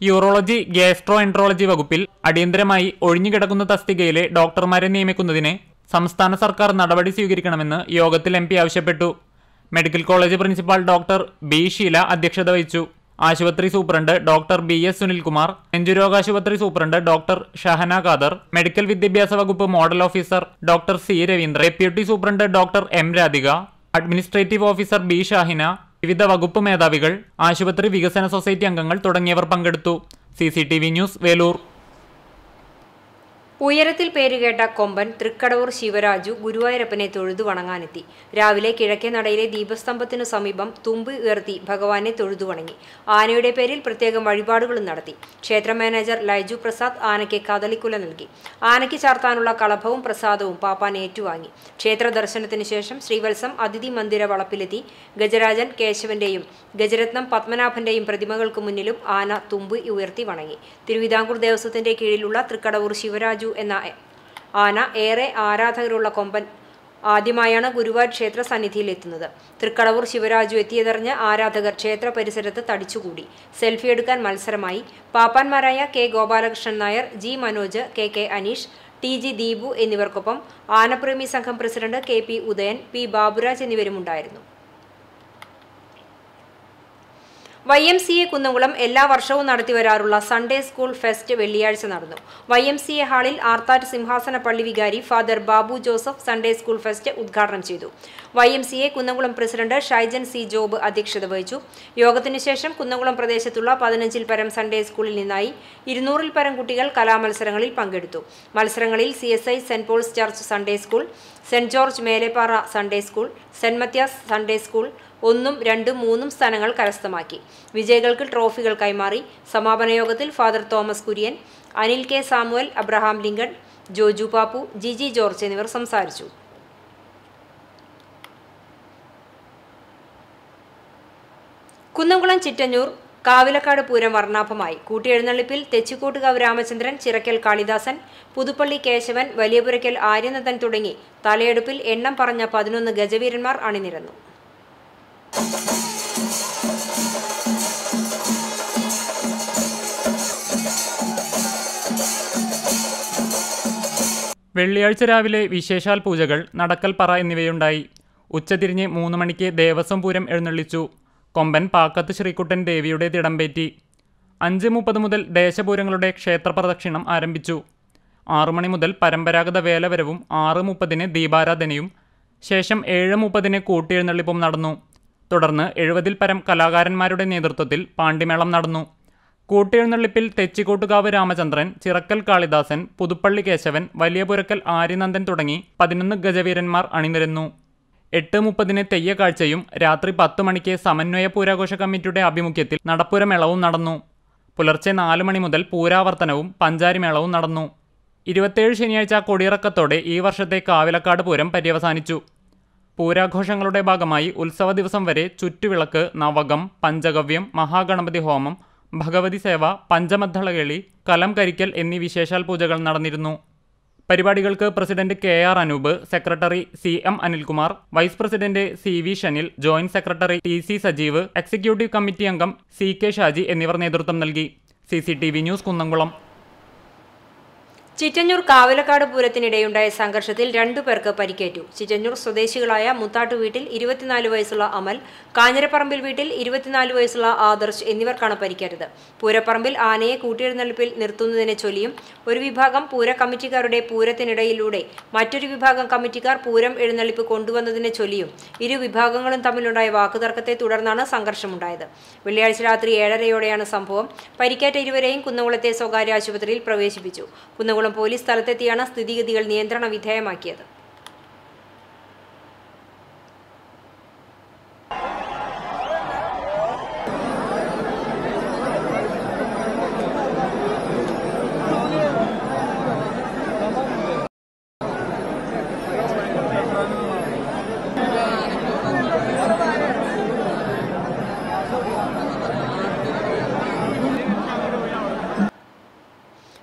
യൂറോളജി ഗ്യാസ്ട്രോ എൻട്രോളജി വകുപ്പിൽ അടിയന്തരമായി ഒഴിഞ്ഞുകിടക്കുന്ന തസ്തികയിലെ ഡോക്ടർമാരെ നിയമിക്കുന്നതിന് സംസ്ഥാന സർക്കാർ നടപടി സ്വീകരിക്കണമെന്ന് യോഗത്തിൽ എം ആവശ്യപ്പെട്ടു medical college principal doctor B Sheela അധ്യക്ഷത വഹിച്ചു ആശുപത്രി superintendent doctor B S Sunilkumar നെഞ്ചുരോഗാശുപത്രി superintendent doctor Shahana Khader medical വിദ്യാഭ്യാസ വകുപ്പ് model officer doctor C Ravindra deputy superintendent doctor M Radhika administrative officer B Shahina വിവിധ വകുപ്പ് മേധാവികൾ ആശുപത്രി വികസന സൊസൈറ്റി അംഗങ്ങൾ തുടങ്ങിയവർ പങ്കെടുത്തു സി ന്യൂസ് വേലൂർ ഉയരത്തിൽ പേരുകേട്ട കൊമ്പൻ തൃക്കടവൂർ ശിവരാജു ഗുരുവായൂരപ്പനെ തൊഴുതു വണങ്ങാനെത്തി രാവിലെ കിഴക്കേ നടയിലെ ദീപസ്തംഭത്തിനു സമീപം തുമ്പ് ഉയർത്തി ഭഗവാനെ തൊഴുതു വണങ്ങി ആനയുടെ പേരിൽ പ്രത്യേകം വഴിപാടുകളും നടത്തി ക്ഷേത്ര മാനേജർ ലൈജു പ്രസാദ് ആനയ്ക്ക് കദളിക്കുല നൽകി ആനയ്ക്ക് ചാർത്താനുള്ള കളഭവും പ്രസാദവും പാപ്പാൻ ഏറ്റുവാങ്ങി ക്ഷേത്ര ദർശനത്തിന് ശേഷം ശ്രീവത്സം അതിഥി മന്ദിര വളപ്പിലെത്തി ഗജരാജൻ കേശവന്റെയും ഗജരത്നം പത്മനാഭന്റെയും പ്രതിമകൾക്ക് മുന്നിലും ആന തുമ്പ് ഉയർത്തി വണങ്ങി തിരുവിതാംകൂർ ദേവസ്വത്തിന്റെ കീഴിലുള്ള തൃക്കടവൂർ ശിവരാജു എന്ന ആന ഏറെ ആരാധകരുള്ള കൊമ്പൻ ആദ്യമായാണ് ഗുരുവായൂർ ക്ഷേത്ര സന്നിധിയിലെത്തുന്നത് തൃക്കടവൂർ ശിവരാജു എത്തിയതറിഞ്ഞ് ആരാധകർ ക്ഷേത്ര പരിസരത്ത് തടിച്ചുകൂടി സെൽഫി എടുക്കാൻ മത്സരമായി പാപ്പാന്മാരായ K Gopalakrishnan Nair G Manoj K K Aneesh T G Deepu എന്നിവർക്കൊപ്പം ആനപ്രേമി സംഘം president K P Udayan P Baburaj എന്നിവരുമുണ്ടായിരുന്നു Y M C A Kunnamkulam എല്ലാ വർഷവും നടത്തിവരാറുള്ള സൺഡേ സ്കൂൾ ഫെസ്റ്റ് വെള്ളിയാഴ്ച നടന്നു വൈ എം സി എ ഹാളിൽ ആർത്താറ്റ് സിംഹാസന പള്ളി വികാരി father Babu Joseph Sunday school fest ഉദ്ഘാടനം ചെയ്തു Y M C A Kunnamkulam president Shaijan C Job അധ്യക്ഷത വഹിച്ചു യോഗത്തിനു ശേഷം കുന്നംകുളം പ്രദേശത്തുള്ള പതിനഞ്ചിൽ പരം സൺഡേ സ്കൂളിൽ നിന്നായി ഇരുന്നൂറിൽ പരം കുട്ടികൾ കലാമത്സരങ്ങളിൽ പങ്കെടുത്തു മത്സരങ്ങളിൽ C S I saint Paul's church Sunday school saint George Melepara Sunday school saint Matthias Sunday school ഒന്നും രണ്ടും മൂന്നും സ്ഥാനങ്ങൾ കരസ്ഥമാക്കി വിജയികൾക്ക് ട്രോഫികൾ കൈമാറി സമാപന യോഗത്തിൽ father Thomas Kurian Anil K Samuel Abraham Lincoln Joju Pappu Jiji George എന്നിവർ സംസാരിച്ചു കുന്നംകുളം ചിറ്റഞ്ഞൂർ കാവിലക്കാട് പൂരം വർണ്ണാഭമായി കൂട്ടിയെഴുന്നള്ളിപ്പിൽ തെച്ചിക്കോട്ടുകാവ് രാമചന്ദ്രൻ ചിറക്കൽ കാളിദാസൻ പുതുപ്പള്ളി കേശവൻ വലിയപുരയ്ക്കൽ ആര്യനന്ദൻ തുടങ്ങി തലയെടുപ്പിൽ എണ്ണം പറഞ്ഞ പതിനൊന്ന് ഗജവീരന്മാർ അണിനിരന്നു വെള്ളിയാഴ്ച രാവിലെ വിശേഷാൽ പൂജകൾ നടക്കൽപ്പറ എന്നിവയുണ്ടായി ഉച്ചതിരിഞ്ഞ് മൂന്ന് മണിക്ക് ദേവസ്വം പൂരം എഴുന്നള്ളിച്ചു കൊമ്പൻ പാക്കത്ത് ശ്രീകുട്ടൻ ദേവിയുടെ തിടമ്പേറ്റി അഞ്ച് മുപ്പത് മുതൽ ദേശപൂരങ്ങളുടെ ക്ഷേത്രപ്രദക്ഷിണം ആരംഭിച്ചു മണി മുതൽ പരമ്പരാഗത വേലവരവും ആറ് മുപ്പതിന് ദീപാരാധനയും ശേഷം ഏഴ് മുപ്പതിന് കൂട്ടിയെഴുന്നള്ളിപ്പും നടന്നു തുടർന്ന് എഴുപതിൽ പരം കലാകാരന്മാരുടെ നേതൃത്വത്തിൽ പാണ്ടിമേളം നടന്നു കൂട്ടെഴുന്നള്ളിപ്പിൽ തെച്ചിക്കോട്ടുകാവ് രാമചന്ദ്രൻ ചിറക്കൽ കാളിദാസൻ പുതുപ്പള്ളി കേശവൻ വലിയപുരക്കൽ ആര്യനന്ദൻ തുടങ്ങി പതിനൊന്ന് ഗജവീരന്മാർ അണിനിരന്നു എട്ട് മുപ്പതിന് തെയ്യക്കാഴ്ചയും രാത്രി പത്ത് മണിക്ക് സമന്വയ പൂരാഘോഷ കമ്മിറ്റിയുടെ ആഭിമുഖ്യത്തിൽ നടപ്പുരമേളവും നടന്നു പുലർച്ചെ നാല് മണി മുതൽ പൂരാവർത്തനവും പഞ്ചാരിമേളവും നടന്നു ഇരുപത്തേഴ് ശനിയാഴ്ച കൊടിയിറക്കത്തോടെ ഈ വർഷത്തെ കാവിലക്കാട് പൂരം പര്യവസാനിച്ചു പൂരാഘോഷങ്ങളുടെ ഭാഗമായി ഉത്സവ ദിവസം വരെ ചുറ്റുവിളക്ക് നവകം പഞ്ചഗവ്യം മഹാഗണപതി ഹോമം ഭഗവതി സേവ പഞ്ചമദ്ദളകേളി കലം കരിക്കൽ എന്നീ വിശേഷാൽ പൂജകൾ നടന്നിരുന്നു പരിപാടികൾക്ക് president K R Anoop secretary C M Anilkumar vice president C V Shanil joint secretary T C Sajeev executive committee അംഗം സി കെ ഷാജി എന്നിവർ നേതൃത്വം നൽകി സി ന്യൂസ് കുന്നംകുളം ചിറ്റഞ്ഞൂർ കാവലക്കാട് പൂരത്തിനിടെയുണ്ടായ സംഘർഷത്തിൽ രണ്ടു പേർക്ക് പരിക്കേറ്റു ചിറ്റഞ്ഞൂർ സ്വദേശികളായ മുത്താട്ട് വീട്ടിൽ ഇരുപത്തിനാല് വയസ്സുള്ള അമൽ കാഞ്ഞിരപ്പറമ്പിൽ വീട്ടിൽ ഇരുപത്തിനാല് വയസ്സുള്ള ആദർശ് എന്നിവർക്കാണ് പരിക്കേറ്റത് പൂരപ്പറമ്പിൽ ആനയെ കൂട്ടിയെഴുന്നള്ളിപ്പിൽ നിർത്തുന്നതിനെ ചൊല്ലിയും ഒരു വിഭാഗം പൂര കമ്മിറ്റിക്കാരുടെ പൂരത്തിനിടയിലൂടെ മറ്റൊരു വിഭാഗം കമ്മിറ്റിക്കാർ പൂരം എഴുന്നള്ളിപ്പ് കൊണ്ടുവന്നതിനെ ചൊല്ലിയും ഇരു വിഭാഗങ്ങളും തമ്മിലുണ്ടായ വാക്കുതർക്കത്തെ തുടർന്നാണ് സംഘർഷമുണ്ടായത് വെള്ളിയാഴ്ച രാത്രി ഏഴരയോടെയാണ് സംഭവം പരിക്കേറ്റ ഇരുവരെയും കുന്നകുളത്തെ സ്വകാര്യ ആശുപത്രിയിൽ പ്രവേശിപ്പിച്ചു കുന്നകുളം പോലീസ് സ്ഥലത്തെത്തിയാണ് സ്ഥിതിഗതികൾ നിയന്ത്രണ വിധേയമാക്കിയത്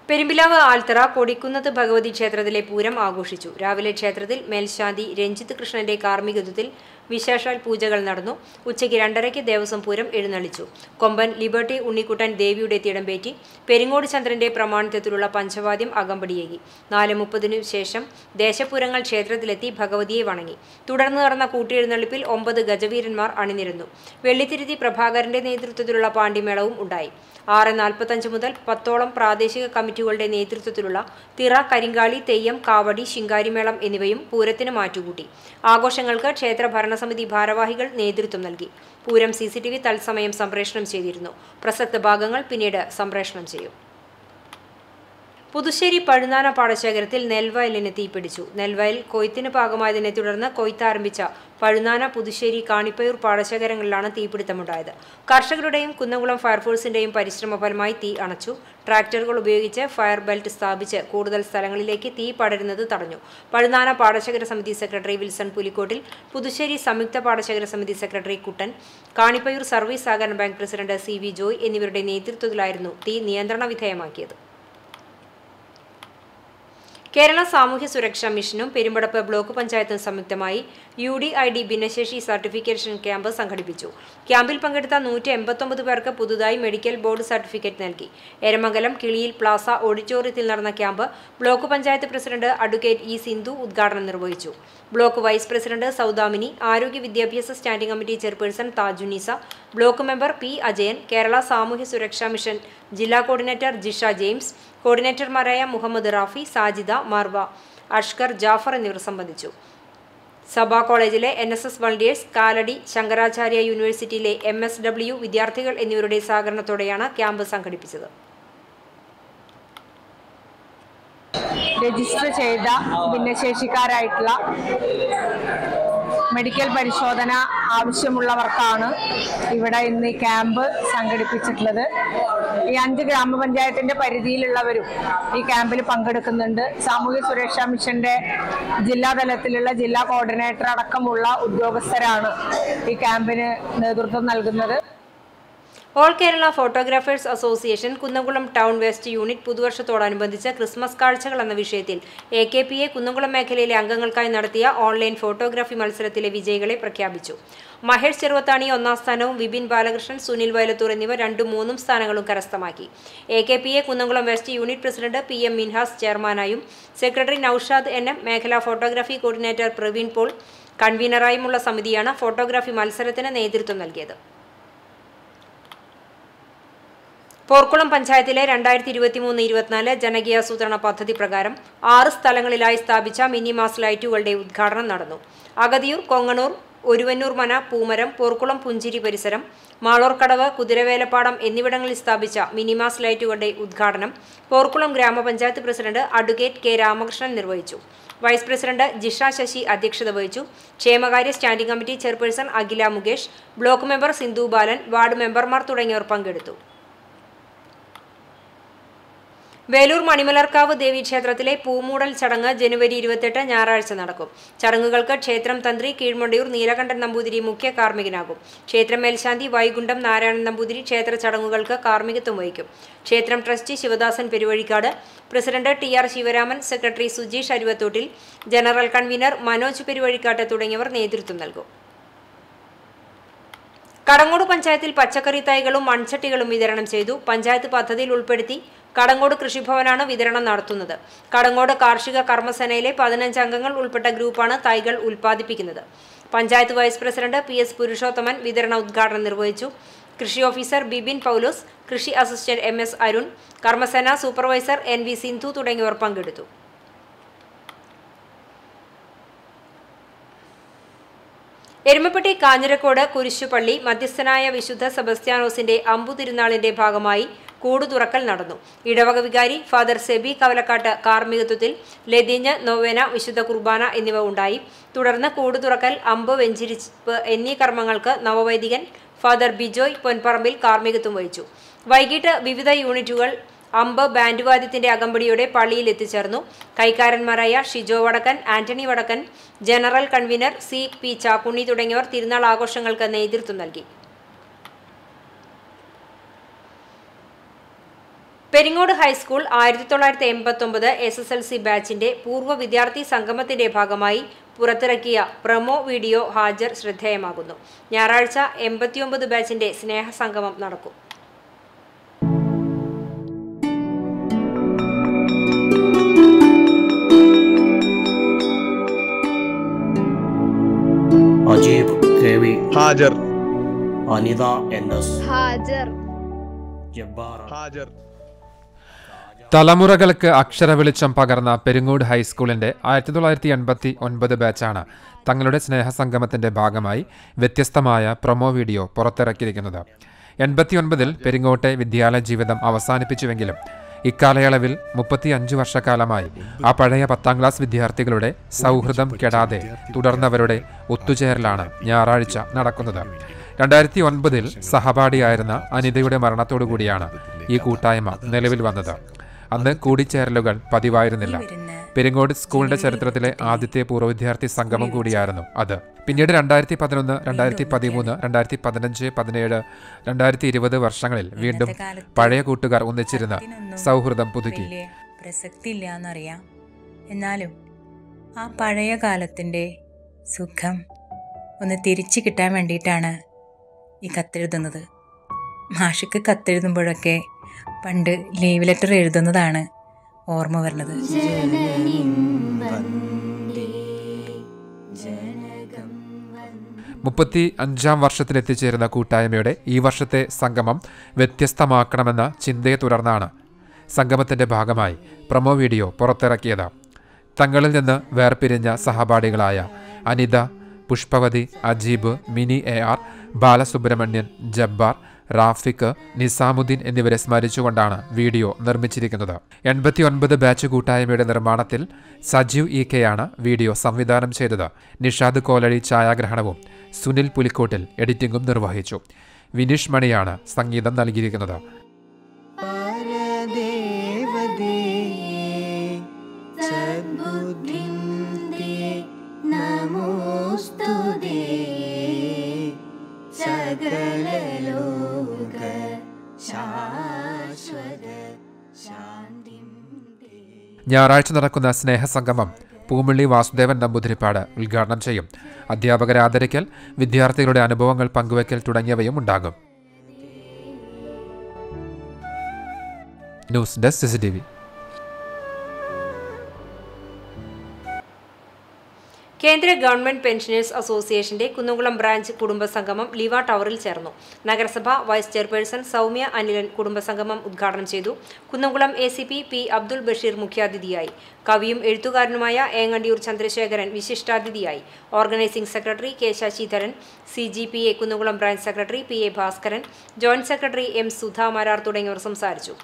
പെരുമ്പിലാവ് ആൽത്തറ കൊടിക്കുന്നത് ഭഗവതി ക്ഷേത്രത്തിലെ പൂരം ആഘോഷിച്ചു രാവിലെ ക്ഷേത്രത്തിൽ മേൽശാന്തി രഞ്ജിത്ത് കൃഷ്ണന്റെ കാർമ്മികത്വത്തിൽ വിശേഷാൽ പൂജകൾ നടന്നു ഉച്ചയ്ക്ക് രണ്ടരയ്ക്ക് ദേവസ്വം പൂരം എഴുന്നള്ളിച്ചു കൊമ്പൻ ലിബർട്ടി ഉണ്ണിക്കുട്ടൻ ദേവിയുടെ പേറ്റി പെരിങ്ങോട് ചന്ദ്രന്റെ പ്രമാണിത്വത്തിലുള്ള പഞ്ചവാദ്യം അകമ്പടിയേകി നാല് മുപ്പതിനു ശേഷം ദേശപൂരങ്ങൾ ക്ഷേത്രത്തിലെത്തി ഭഗവതിയെ വണങ്ങി തുടർന്ന് നടന്ന കൂട്ടിയെഴുന്നള്ളിപ്പിൽ ഒമ്പത് ഗജവീരന്മാർ അണിനിരുന്നു വെള്ളിത്തിരുത്തി പ്രഭാകരന്റെ നേതൃത്വത്തിലുള്ള പാണ്ഡിമേളവും ഉണ്ടായി ആറ് നാൽപ്പത്തഞ്ച് മുതൽ പത്തോളം പ്രാദേശിക കമ്മിറ്റികളുടെ നേതൃത്വത്തിലുള്ള തിറ കരിങ്കാളി തെയ്യം കാവടി ശിങ്കാരിമേളം എന്നിവയും പൂരത്തിന് മാറ്റുകൂട്ടി ആഘോഷങ്ങൾക്ക് ക്ഷേത്ര ഭരണ ഭരണസമിതി ഭാരവാഹികൾ നേതൃത്വം നൽകി പൂരം സി തത്സമയം സംപ്രേഷണം ചെയ്തിരുന്നു പ്രസക്ത ഭാഗങ്ങൾ പിന്നീട് സംപ്രേഷണം ചെയ്യും പുതുശ്ശേരി പഴുനാന പാടശേഖരത്തിൽ നെൽവയലിനെ തീപിടിച്ചു നെൽവയൽ കൊയ്ത്തിന് ഭാഗമായതിനെ തുടർന്ന് കൊയ്ത്താരംഭിച്ച പഴുനാന പുതുശ്ശേരി കാണിപ്പയൂർ പാടശേഖരങ്ങളിലാണ് തീപിടുത്തമുണ്ടായത് കർഷകരുടെയും കുന്നംകുളം ഫയർഫോഴ്സിന്റെയും പരിശ്രമ ഫലമായി തീ അണച്ചു ട്രാക്ടറുകൾ ഉപയോഗിച്ച് ഫയർ ബെൽറ്റ് സ്ഥാപിച്ച് കൂടുതൽ സ്ഥലങ്ങളിലേക്ക് തീ പടരുന്നത് തടഞ്ഞു പഴുനാന പാടശേഖര സമിതി സെക്രട്ടറി വിൽസൺ പുലിക്കോട്ടിൽ പുതുശ്ശേരി സംയുക്ത പാടശേഖര സമിതി സെക്രട്ടറി കുട്ടൻ കാണിപ്പയൂർ സർവീസ് സഹകരണ bank president C V Joy എന്നിവരുടെ നേതൃത്വത്തിലായിരുന്നു തീ നിയന്ത്രണ വിധേയമാക്കിയത് കേരള സാമൂഹ്യ സുരക്ഷാ മിഷനും പെരുമ്പടപ്പ് ബ്ലോക്ക് പഞ്ചായത്തും സംയുക്തമായി യു ഡി ഐ ഡി ഭിന്നശേഷി സർട്ടിഫിക്കേഷൻ ക്യാമ്പ് സംഘടിപ്പിച്ചു ക്യാമ്പിൽ പങ്കെടുത്ത നൂറ്റി എൺപത്തൊമ്പത് പേർക്ക് പുതുതായി മെഡിക്കൽ ബോർഡ് സർട്ടിഫിക്കറ്റ് നൽകി എരമംഗലം കിളിയിൽ പ്ലാസ ഓഡിറ്റോറിയത്തിൽ നടന്ന camp block panchayat president advocate E Sindhu ഉദ്ഘാടനം നിർവഹിച്ചു ബ്ലോക്ക് വൈസ് പ്രസിഡന്റ് സൗദാമിനി ആരോഗ്യ വിദ്യാഭ്യാസ standing committee chairperson Thajunisa block member P Ajayan Kerala സാമൂഹ്യ സുരക്ഷാ മിഷൻ ജില്ലാ കോർഡിനേറ്റർ ജിഷ ജെയിംസ് കോർഡിനേറ്റർമാരായ മുഹമ്മദ് റാഫി സാജിദ മാർവ അഷ്കർ ജാഫർ എന്നിവർ സംബന്ധിച്ചു സഭാ കോളേജിലെ N S S volunteers Kalady Sankaracharya യൂണിവേഴ്സിറ്റിയിലെ എം എസ് ഡബ്ല്യു വിദ്യാർത്ഥികൾ എന്നിവരുടെ സഹകരണത്തോടെയാണ് ക്യാമ്പ് സംഘടിപ്പിച്ചത് രജിസ്റ്റർ ചെയ്ത ഭിന്നശേഷിക്കാരായിട്ടുള്ള മെഡിക്കൽ പരിശോധന ആവശ്യമുള്ളവർക്കാണ് ഇവിടെ ഇന്ന് ഈ ക്യാമ്പ് സംഘടിപ്പിച്ചിട്ടുള്ളത് ഈ അഞ്ച് ഗ്രാമപഞ്ചായത്തിന്റെ പരിധിയിലുള്ളവരും ഈ ക്യാമ്പിൽ പങ്കെടുക്കുന്നുണ്ട് സാമൂഹ്യ സുരക്ഷാ മിഷന്റെ ജില്ലാതലത്തിലുള്ള ജില്ലാ കോർഡിനേറ്റർ അടക്കമുള്ള ഉദ്യോഗസ്ഥരാണ് ഈ ക്യാമ്പിന് നേതൃത്വം നൽകുന്നത് all Kerala photographers association Kunnamkulam town west unit പുതുവർഷത്തോടനുബന്ധിച്ച് ക്രിസ്മസ് കാഴ്ചകൾ എന്ന വിഷയത്തിൽ A K P A Kunnamkulam മേഖലയിലെ അംഗങ്ങൾക്കായി നടത്തിയ ഓൺലൈൻ ഫോട്ടോഗ്രാഫി മത്സരത്തിലെ വിജയികളെ പ്രഖ്യാപിച്ചു മഹേഷ് ചെറുവത്താണി ഒന്നാം സ്ഥാനവും വിപിൻ ബാലകൃഷ്ണൻ സുനിൽ വയലത്തൂർ എന്നിവ രണ്ടും മൂന്നും സ്ഥാനങ്ങളും കരസ്ഥമാക്കി A K P A Kunnamkulam west unit president P M Minhas ചെയർമാനായും സെക്രട്ടറി നൌഷാദ് എൻ എം മേഖലാ ഫോട്ടോഗ്രാഫി കോർഡിനേറ്റർ പ്രവീൺ പോൾ കൺവീനറായുമുള്ള സമിതിയാണ് ഫോട്ടോഗ്രാഫി മത്സരത്തിന് നേതൃത്വം നൽകിയത് പോർക്കുളം പഞ്ചായത്തിലെ രണ്ടായിരത്തി ഇരുപത്തി മൂന്ന് ഇരുപത്തിനാല് ജനകീയാസൂത്രണ പദ്ധതി പ്രകാരം ആറ് സ്ഥലങ്ങളിലായി സ്ഥാപിച്ച മിനി മാസ് ലൈറ്റുകളുടെ ഉദ്ഘാടനം നടന്നു അഗതിയൂർ കൊങ്ങണൂർ ഒരുവന്നൂർ മന പൂമരം പോർക്കുളം പുഞ്ചിരി പരിസരം മാളോർക്കടവ് കുതിരവേലപ്പാടം എന്നിവിടങ്ങളിൽ സ്ഥാപിച്ച മിനിമാസ് ലൈറ്റുകളുടെ ഉദ്ഘാടനം പോർക്കുളം ഗ്രാമപഞ്ചായത്ത് പ്രസിഡന്റ് അഡ്വക്കേറ്റ് കെ രാമകൃഷ്ണൻ നിർവഹിച്ചു വൈസ് പ്രസിഡന്റ് ജിഷ ശശി അധ്യക്ഷത വഹിച്ചു ക്ഷേമകാര്യ standing committee chairperson Akhila Mukesh block member Sindhu Balan ward മെമ്പർമാർ തുടങ്ങിയവർ പങ്കെടുത്തു വേലൂർ മണിമലർക്കാവ് ദേവി ക്ഷേത്രത്തിലെ പൂമൂടൽ ചടങ്ങ് ജനുവരി ഇരുപത്തെട്ട് ഞായറാഴ്ച നടക്കും ചടങ്ങുകൾക്ക് ക്ഷേത്രം തന്ത്രി കീഴ്മണ്ടിയൂർ നീലകണ്ഠൻ നമ്പൂതിരി മുഖ്യ കാർമ്മികനാകും ക്ഷേത്രം മേൽശാന്തി വൈകുണ്ഠം നാരായണൻ നമ്പൂതിരി ക്ഷേത്ര ചടങ്ങുകൾക്ക് കാർമ്മികത്വം വഹിക്കും ക്ഷേത്രം trustee Sivadasan Peruvazhikkad president T R Sivaraman secretary Sujeesh Aruvathottil general convener Manoj Peruvazhikkattu തുടങ്ങിയവർ നേതൃത്വം നൽകും കടങ്ങോട് പഞ്ചായത്തിൽ പച്ചക്കറി തൈകളും മൺചട്ടികളും വിതരണം ചെയ്തു പഞ്ചായത്ത് പദ്ധതിയിൽ ഉൾപ്പെടുത്തി കടങ്ങോട് കൃഷിഭവനാണ് വിതരണം നടത്തുന്നത് കടങ്ങോട് കാർഷിക കർമ്മസേനയിലെ പതിനഞ്ച് അംഗങ്ങൾ ഉൾപ്പെട്ട ഗ്രൂപ്പാണ് തൈകൾ ഉൽപ്പാദിപ്പിക്കുന്നത് panchayat vice president P S Purushothaman വിതരണ ഉദ്ഘാടനം നിർവഹിച്ചു കൃഷി ഓഫീസർ ബിബിൻ പൗലോസ് കൃഷി അസിസ്റ്റന്റ് എം എസ് അരുൺ കർമ്മസേന സൂപ്പർവൈസർ എൻ വി സിന്ധു തുടങ്ങിയവർ പങ്കെടുത്തു എരുമപ്പെട്ടി കാഞ്ഞിരക്കോട് കുരിശുപള്ളി മധ്യസ്ഥനായ വിശുദ്ധ സെബസ്ത്യാനോസിന്റെ അമ്പുതിരുനാളിന്റെ ഭാഗമായി കൂട് തുറക്കൽ നടന്നു ഇടവക വികാരി ഫാദർ സെബി കവലക്കാട്ട് കാർമ്മികത്വത്തിൽ ലതിഞ്ഞ് നൊവേന വിശുദ്ധ കുർബാന എന്നിവ ഉണ്ടായി തുടർന്ന് കൂട് തുറക്കൽ അമ്പ് വെഞ്ചിരിപ്പ് എന്നീ കർമ്മങ്ങൾക്ക് നവവൈദികൻ ഫാദർ ബിജോയ് പൊൻപറമ്പിൽ കാർമ്മികത്വം വഹിച്ചു വൈകിട്ട് വിവിധ യൂണിറ്റുകൾ അമ്പ് ബാൻഡ് വാദ്യത്തിന്റെ അകമ്പടിയോടെ പള്ളിയിൽ എത്തിച്ചേർന്നു കൈക്കാരന്മാരായ Shijo Vadakkan Antony Vadakkan general convener C P Chakkunni തുടങ്ങിയവർ തിരുനാൾ ആഘോഷങ്ങൾക്ക് നേതൃത്വം നൽകി പെരിങ്ങോട് ഹൈസ്കൂൾ ആയിരത്തി തൊള്ളായിരത്തി ഒമ്പത് എസ് എസ് എൽ സി ബാച്ചിന്റെ പൂർവ്വ വിദ്യാർത്ഥി സംഗമത്തിന്റെ ഭാഗമായി പുറത്തിറക്കിയ പ്രമോ വീഡിയോ ഹാജർ ശ്രദ്ധേയമാകുന്നു ഞായറാഴ്ച എൺപത്തിയൊമ്പത് ബാച്ചിന്റെ സ്നേഹ സംഗമം നടക്കും അജീബ് കെവി ഹാജർ അനിത എൻ എസ് ഹാജർ ജബ്ബാർ ഹാജർ തലമുറകൾക്ക് അക്ഷര വെളിച്ചം പകർന്ന പെരുങ്ങോട് ഹൈസ്കൂളിന്റെ ആയിരത്തി തൊള്ളായിരത്തി എൺപത്തി ഒൻപത് ബാച്ചാണ് തങ്ങളുടെ സ്നേഹസംഗമത്തിൻ്റെ ഭാഗമായി വ്യത്യസ്തമായ പ്രൊമോ വീഡിയോ പുറത്തിറക്കിയിരിക്കുന്നത് ഒൻപതിൽ പെരുങ്ങോട്ടെ വിദ്യാലയ ജീവിതം അവസാനിപ്പിച്ചുവെങ്കിലും ഇക്കാലയളവിൽ മുപ്പത്തി അഞ്ച് വർഷക്കാലമായി ആ പഴയ പത്താം ക്ലാസ് വിദ്യാർത്ഥികളുടെ സൗഹൃദം കെടാതെ തുടർന്നവരുടെ ഒത്തുചേരലാണ് ഞായറാഴ്ച നടക്കുന്നത് രണ്ടായിരത്തി ഒൻപതിൽ സഹപാഠിയായിരുന്ന അനിതയുടെ മരണത്തോടു കൂടിയാണ് ഈ കൂട്ടായ്മ നിലവിൽ വന്നത് അന്ന് കൂടിച്ചേരലുകൾ പതിവായിരുന്നില്ല പെരിങ്ങോട് സ്കൂളിന്റെ ചരിത്രത്തിലെ ആദ്യത്തെ പൂർവ്വ വിദ്യാർത്ഥി സംഗമം കൂടിയായിരുന്നു അത് പിന്നീട് രണ്ടായിരത്തി പതിനൊന്ന് രണ്ടായിരത്തി പതിമൂന്ന് രണ്ടായിരത്തി പതിനഞ്ച് പതിനേഴ് രണ്ടായിരത്തി ഇരുപത് വർഷങ്ങളിൽ വീണ്ടും പഴയ കൂട്ടുകാർ ഒന്നിച്ചിരുന്ന് സൗഹൃദം പുതുക്കി പ്രസക്തിയില്ല എന്നറിയാം എന്നാലും ആ പഴയ കാലത്തിൻ്റെ സുഖം ഒന്ന് തിരിച്ചു കിട്ടാൻ വേണ്ടിയിട്ടാണ് ഈ കത്തെഴുതുന്നത് മാഷിക്ക് കത്തെഴുതുമ്പോഴൊക്കെ പണ്ട് ലീവ് ലെറ്റർ എഴുതുന്നതാണ് ഓർമ്മ വരുന്നത് മുപ്പത്തി അഞ്ചാം വർഷത്തിലെത്തിച്ചേരുന്ന കൂട്ടായ്മയുടെ ഈ വർഷത്തെ സംഗമം വ്യത്യസ്തമാക്കണമെന്ന ചിന്തയെ തുടർന്നാണ് സംഗമത്തിൻ്റെ ഭാഗമായി പ്രൊമോ വീഡിയോ പുറത്തിറക്കിയത് തങ്ങളിൽ നിന്ന് വേർപിരിഞ്ഞ സഹപാഠികളായ അനിത പുഷ്പവതി അജീബ് മിനി എ ആർ ബാലസുബ്രഹ്മണ്യൻ ജബ്ബാർ റാഫിക്ക് നിസാമുദ്ദീൻ എന്നിവരെ സ്മരിച്ചുകൊണ്ടാണ് വീഡിയോ നിർമ്മിച്ചിരിക്കുന്നത് എൺപത്തി ഒൻപത് ബാച്ച് കൂട്ടായ്മയുടെ നിർമ്മാണത്തിൽ സജീവ് ഇ കെയാണ് വീഡിയോ സംവിധാനം ചെയ്തത് നിഷാദ് കോലടി ഛായാഗ്രഹണവും സുനിൽ പുലിക്കോട്ടിൽ എഡിറ്റിംഗും നിർവഹിച്ചു വിനീഷ് മണിയാണ് സംഗീതം നൽകിയിരിക്കുന്നത് നമോസ്തുതേ സകലലോ ഞായറാഴ്ച നടക്കുന്ന സ്നേഹസംഗമം പൂമള്ളി വാസുദേവൻ നമ്പൂതിരിപ്പാട് ഉദ്ഘാടനം ചെയ്യും അധ്യാപകരെ ആദരിക്കൽ വിദ്യാർത്ഥികളുടെ അനുഭവങ്ങൾ പങ്കുവയ്ക്കൽ തുടങ്ങിയവയും ഉണ്ടാകും ന്യൂസ് ഡെസ്ക് സി കേന്ദ്ര ഗവൺമെന്റ് പെൻഷനേഴ്സ് അസോസിയേഷന്റെ കുന്നുകുളം ബ്രാഞ്ച് കുടുംബസംഗമം ലിവ ടവറിൽ ചേർന്നു നഗരസഭ വൈസ് ചെയർപേഴ്സൺ സൗമ്യ അനിലൻ കുടുംബസംഗമം ഉദ്ഘാടനം ചെയ്തു Kunnukulam A C P P Abdul Basheer മുഖ്യാതിഥിയായി കവിയും എഴുത്തുകാരനുമായ ഏങ്ങണ്ടിയൂർ ചന്ദ്രശേഖരൻ വിശിഷ്ടാതിഥിയായി organising secretary K Sasidharan C G P A Kunnukulam branch secretary P A Bhaskaran joint secretary M Sudha Marar തുടങ്ങിയവർ സംസാരിച്ചു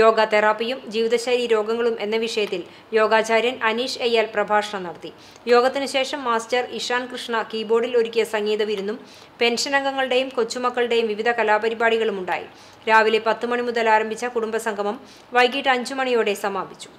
യോഗ തെറാപ്പിയും ജീവിതശൈലി രോഗങ്ങളും എന്ന വിഷയത്തിൽ യോഗാചാര്യൻ അനീഷ് അയ്യാൽ പ്രഭാഷണം നടത്തി യോഗത്തിനു ശേഷം മാസ്റ്റർ ഇഷാൻ കൃഷ്ണ കീബോർഡിൽ ഒരുക്കിയ സംഗീത വിരുന്നും പെൻഷൻ അംഗങ്ങളുടെയും കൊച്ചുമക്കളുടെയും വിവിധ കലാപരിപാടികളും ഉണ്ടായി രാവിലെ പത്ത് മണി മുതൽ ആരംഭിച്ച കുടുംബസംഗമം വൈകിട്ട് അഞ്ചു മണിയോടെ സമാപിച്ചു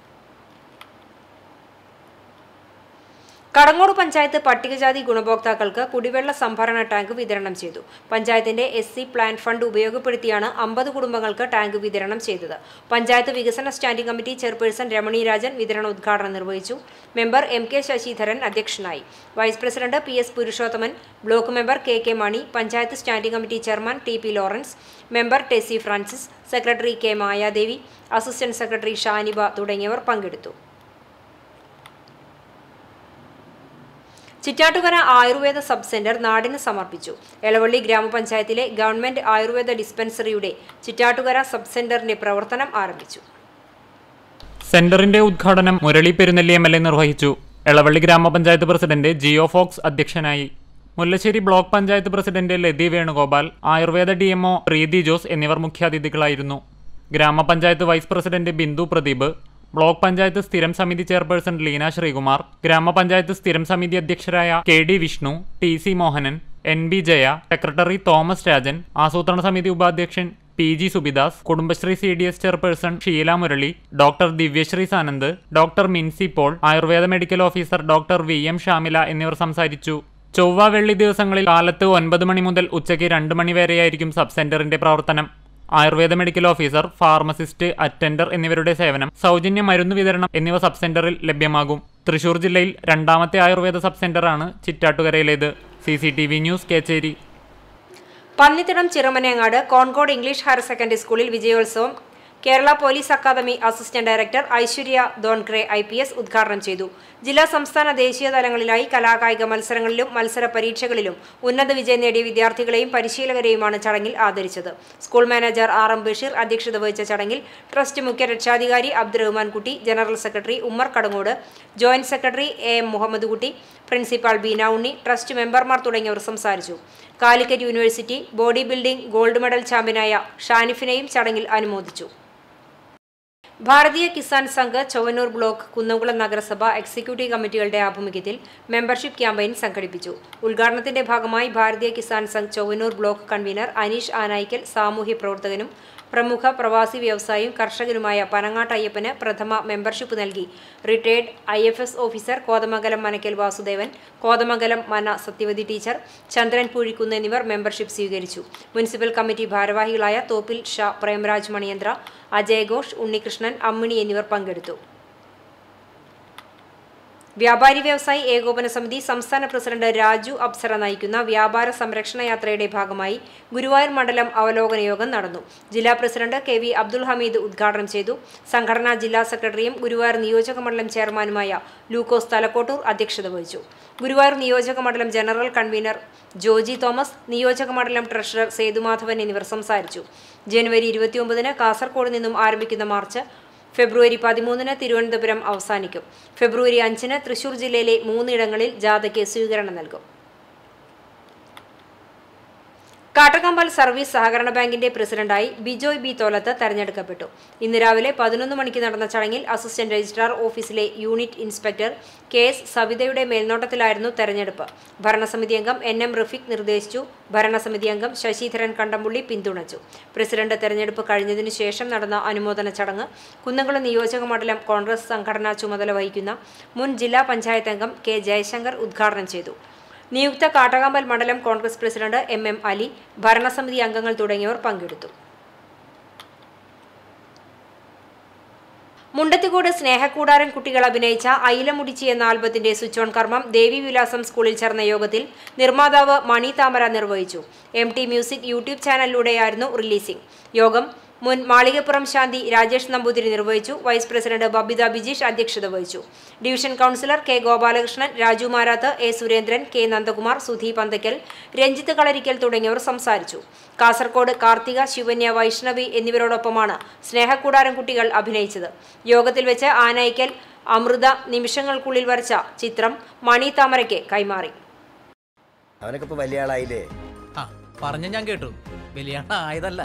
കടങ്ങോട് പഞ്ചായത്ത് പട്ടികജാതി ഗുണഭോക്താക്കൾക്ക് കുടിവെള്ള സംഭരണ ടാങ്ക് വിതരണം ചെയ്തു പഞ്ചായത്തിന്റെ എസ് സി പ്ലാൻ ഫണ്ട് ഉപയോഗപ്പെടുത്തിയാണ് അമ്പത് കുടുംബങ്ങൾക്ക് ടാങ്ക് വിതരണം ചെയ്തത് പഞ്ചായത്ത് വികസന standing committee chairperson Ramani Rajan വിതരണ ഉദ്ഘാടനം നിർവഹിച്ചു മെമ്പർ എം കെ ശശിധരൻ അധ്യക്ഷനായി vice president P S Purushothaman block member K K Mani panchayat standing committee chairman T P Lawrence member Tessy Francis secretary K Mayadevi assistant secretary Shaniba തുടങ്ങിയവർ പങ്കെടുത്തു ചിറ്റാട്ടുകര ആയുർവേദ സബ് സെന്റർ നാടിന് സമർപ്പിച്ചു എളവള്ളി ഗ്രാമപഞ്ചായത്തിലെ ഗവൺമെന്റ് ആയുർവേദ ഡിസ്പെൻസറിയുടെ ചിറ്റാട്ടുകര സബ് സെന്ററിന്റെ പ്രവർത്തനം ആരംഭിച്ചു സെന്ററിന്റെ ഉദ്ഘാടനം Murali Perunnelli M L A നിർവഹിച്ചു എളവള്ളി ഗ്രാമപഞ്ചായത്ത് പ്രസിഡന്റ് ജിയോ ഫോക്സ് അധ്യക്ഷനായി Mullassery block panchayat president Lathi Venugopal ayurveda D M O Preethi Jose എന്നിവർ മുഖ്യാതിഥികളായിരുന്നു ഗ്രാമപഞ്ചായത്ത് vice president Bindu Pradeep block panchayat സ്ഥിരം സമിതി ചെയർപേഴ്സൺ ലീന ശ്രീകുമാർ ഗ്രാമപഞ്ചായത്ത് സ്ഥിരം സമിതി അധ്യക്ഷരായ K D Vishnu T C Mohanan N B Jaya secretary Thomas Rajan ആസൂത്രണ സമിതി ഉപാധ്യക്ഷൻ P G Subidas Kudumbashree C D S chairperson Sheela Murali doctor Divyasree Sanand doctor Minsy Paul ayurveda medical officer doctor V M Shamila എന്നിവർ സംസാരിച്ചു ചൊവ്വ വെള്ളി ദിവസങ്ങളിൽ കാലത്ത് ഒൻപത് മണി മുതൽ ഉച്ചയ്ക്ക് രണ്ട് മണി വരെയായിരിക്കും സബ് സെന്ററിന്റെ പ്രവർത്തനം ayurveda medical officer pharmacist attender എന്നിവരുടെ സേവനം സൗജന്യ മരുന്ന് വിതരണം എന്നിവ സബ് സെന്ററിൽ ലഭ്യമാകും തൃശൂർ ജില്ലയിൽ രണ്ടാമത്തെ ആയുർവേദ സബ് സെന്ററാണ് ചിറ്റാട്ടുകരയിലേത് C C T V news Kechery Pannithadam Chiramanengad Concord English higher secondary സ്കൂളിൽ വിജയോത്സവം Kerala police academy assistant director Aishwarya Dongre I P S ഉദ്ഘാടനം ചെയ്തു ജില്ലാ സംസ്ഥാന ദേശീയ തലങ്ങളിലായി കലാകായിക മത്സരങ്ങളിലും മത്സര പരീക്ഷകളിലും ഉന്നത വിജയം നേടിയ വിദ്യാർത്ഥികളെയും പരിശീലകരെയുമാണ് ചടങ്ങിൽ ആദരിച്ചത് school manager R M Basheer അധ്യക്ഷത വഹിച്ച ചടങ്ങിൽ ട്രസ്റ്റ് മുഖ്യ രക്ഷാധികാരി Abdurahman Kutty general secretary Ummer Kadangode joint secretary A M Muhammad Kutty principal Beena Unni trust മെമ്പർമാർ തുടങ്ങിയവർ സംസാരിച്ചു Calicut university body building gold medal ചാമ്പ്യനായ ഷാനിഫിനെയും ചടങ്ങിൽ അനുമോദിച്ചു ഭാരതീയ കിസാൻ സംഘ് ചൊവ്വനൂർ ബ്ലോക്ക് കുന്നംകുളം നഗരസഭ എക്സിക്യൂട്ടീവ് കമ്മിറ്റികളുടെ ആഭിമുഖ്യത്തിൽ മെമ്പർഷിപ്പ് ക്യാമ്പയിൻ സംഘടിപ്പിച്ചു ഉദ്ഘാടനത്തിന്റെ ഭാഗമായി ഭാരതീയ കിസാൻ സംഘ് ചൊവ്വനൂർ ബ്ലോക്ക് കൺവീനർ അനീഷ് ആനായിക്കൽ സാമൂഹ്യ പ്രവർത്തകനും പ്രമുഖ പ്രവാസി വ്യവസായിയും കർഷകനുമായ പനങ്ങാട്ട് അയ്യപ്പന് പ്രഥമ മെമ്പർഷിപ്പ് നൽകി retired I F S officer Kothamangalam Manakkal Vasudevan Kothamangalam Mana Sathyavathi teacher Chandran Poozhikkunnu എന്നിവർ മെമ്പർഷിപ്പ് സ്വീകരിച്ചു മുനിസിപ്പൽ കമ്മിറ്റി ഭാരവാഹികളായ തോപ്പിൽ ഷാ പ്രേമരാജ് മണിയന്ത്ര അജയഘോഷ് ഉണ്ണികൃഷ്ണൻ അമ്മിണി എന്നിവർ പങ്കെടുത്തു വ്യാപാരി വ്യവസായി ഏകോപന സമിതി സംസ്ഥാന പ്രസിഡന്റ് രാജു അപ്സര നയിക്കുന്ന വ്യാപാര സംരക്ഷണ യാത്രയുടെ ഭാഗമായി ഗുരുവായൂർ മണ്ഡലം അവലോകന യോഗം നടന്നു ജില്ലാ president K V Abdul Hameed ഉദ്ഘാടനം ചെയ്തു സംഘടനാ ജില്ലാ സെക്രട്ടറിയും ഗുരുവായൂർ നിയോജക മണ്ഡലം ചെയർമാനുമായ ലൂക്കോസ് തലക്കോട്ടൂർ അധ്യക്ഷത വഹിച്ചു ഗുരുവായൂർ നിയോജക മണ്ഡലം ജനറൽ കൺവീനർ ജോജി തോമസ് നിയോജക മണ്ഡലം ട്രഷറർ സേതുമാധവൻ എന്നിവർ സംസാരിച്ചു ജനുവരി ഇരുപത്തിയൊമ്പതിന് കാസർഗോഡ് നിന്നും ആരംഭിക്കുന്ന മാർച്ച് ഫെബ്രുവരി പതിമൂന്നിന് തിരുവനന്തപുരം അവസാനിക്കും ഫെബ്രുവരി അഞ്ചിന് തൃശൂർ ജില്ലയിലെ മൂന്നിടങ്ങളിൽ ജാഥയ്ക്ക് സ്വീകരണം നൽകും കാട്ടക്കമ്പൽ സർവീസ് സഹകരണ ബാങ്കിന്റെ പ്രസിഡന്റായി ബിജോയ് ബി തോലത്ത് തെരഞ്ഞെടുക്കപ്പെട്ടു ഇന്ന് രാവിലെ പതിനൊന്ന് മണിക്ക് നടന്ന ചടങ്ങിൽ അസിസ്റ്റന്റ് രജിസ്ട്രാർ ഓഫീസിലെ യൂണിറ്റ് ഇൻസ്പെക്ടർ കെ എസ് സവിതയുടെ മേൽനോട്ടത്തിലായിരുന്നു തെരഞ്ഞെടുപ്പ് ഭരണസമിതി അംഗം എൻ എം റഫീഖ് നിർദ്ദേശിച്ചു ഭരണസമിതി അംഗം ശശിധരൻ കണ്ടമ്പുള്ളി പിന്തുണച്ചു പ്രസിഡന്റ് തെരഞ്ഞെടുപ്പ് കഴിഞ്ഞതിനു ശേഷം നടന്ന അനുമോദന ചടങ്ങ് കുന്നംകുളം നിയോജക മണ്ഡലം കോൺഗ്രസ് സംഘടനാ ചുമതല വഹിക്കുന്ന മുൻ ജില്ലാ പഞ്ചായത്ത് അംഗം കെ ജയശങ്കർ ഉദ്ഘാടനം ചെയ്തു നിയുക്ത കാട്ടകാമ്പൽ മണ്ഡലം Congress president M M Ali ഭരണസമിതി അംഗങ്ങൾ തുടങ്ങിയവർ പങ്കെടുത്തു മുണ്ടത്തിക്കോട് സ്നേഹക്കൂടാരൻ കുട്ടികൾ അഭിനയിച്ച അയിലമുടിച്ചി എന്ന ആൽബത്തിന്റെ സ്വിച്ച് ഓൺ കർമ്മം ദേവിവിലാസം സ്കൂളിൽ ചേർന്ന യോഗത്തിൽ നിർമ്മാതാവ് മണി താമര നിർവഹിച്ചു എം ടി മ്യൂസിക് യൂട്യൂബ് ചാനലിലൂടെയായിരുന്നു റിലീസിംഗ് യോഗം മുൻ മാളികപ്പുറം ശാന്തി രാജേഷ് നമ്പൂതിരി നിർവഹിച്ചു വൈസ് പ്രസിഡന്റ് ബബിത ബിജീഷ് അധ്യക്ഷത വഹിച്ചു division councillor K Gopalakrishnan Raju Marath A Surendran K Nandakumar Sudhi Anthakkal Ranjith Kalarikkal തുടങ്ങിയവർ സംസാരിച്ചു കാസർകോട് കാർത്തിക ശിവന്യ വൈഷ്ണവി എന്നിവരോടൊപ്പമാണ് സ്നേഹക്കൂടാരം കുട്ടികൾ അഭിനയിച്ചത് യോഗത്തിൽ വെച്ച് ആനയിക്കൽ അമൃത നിമിഷങ്ങൾക്കുള്ളിൽ വരച്ച ചിത്രം മണി താമരയ്ക്ക് കൈമാറി അവനൊക്കെ വലിയ ആളായില്ലേ പറഞ്ഞു ഞാൻ കേട്ടു കല്യാണം ആയതല്ല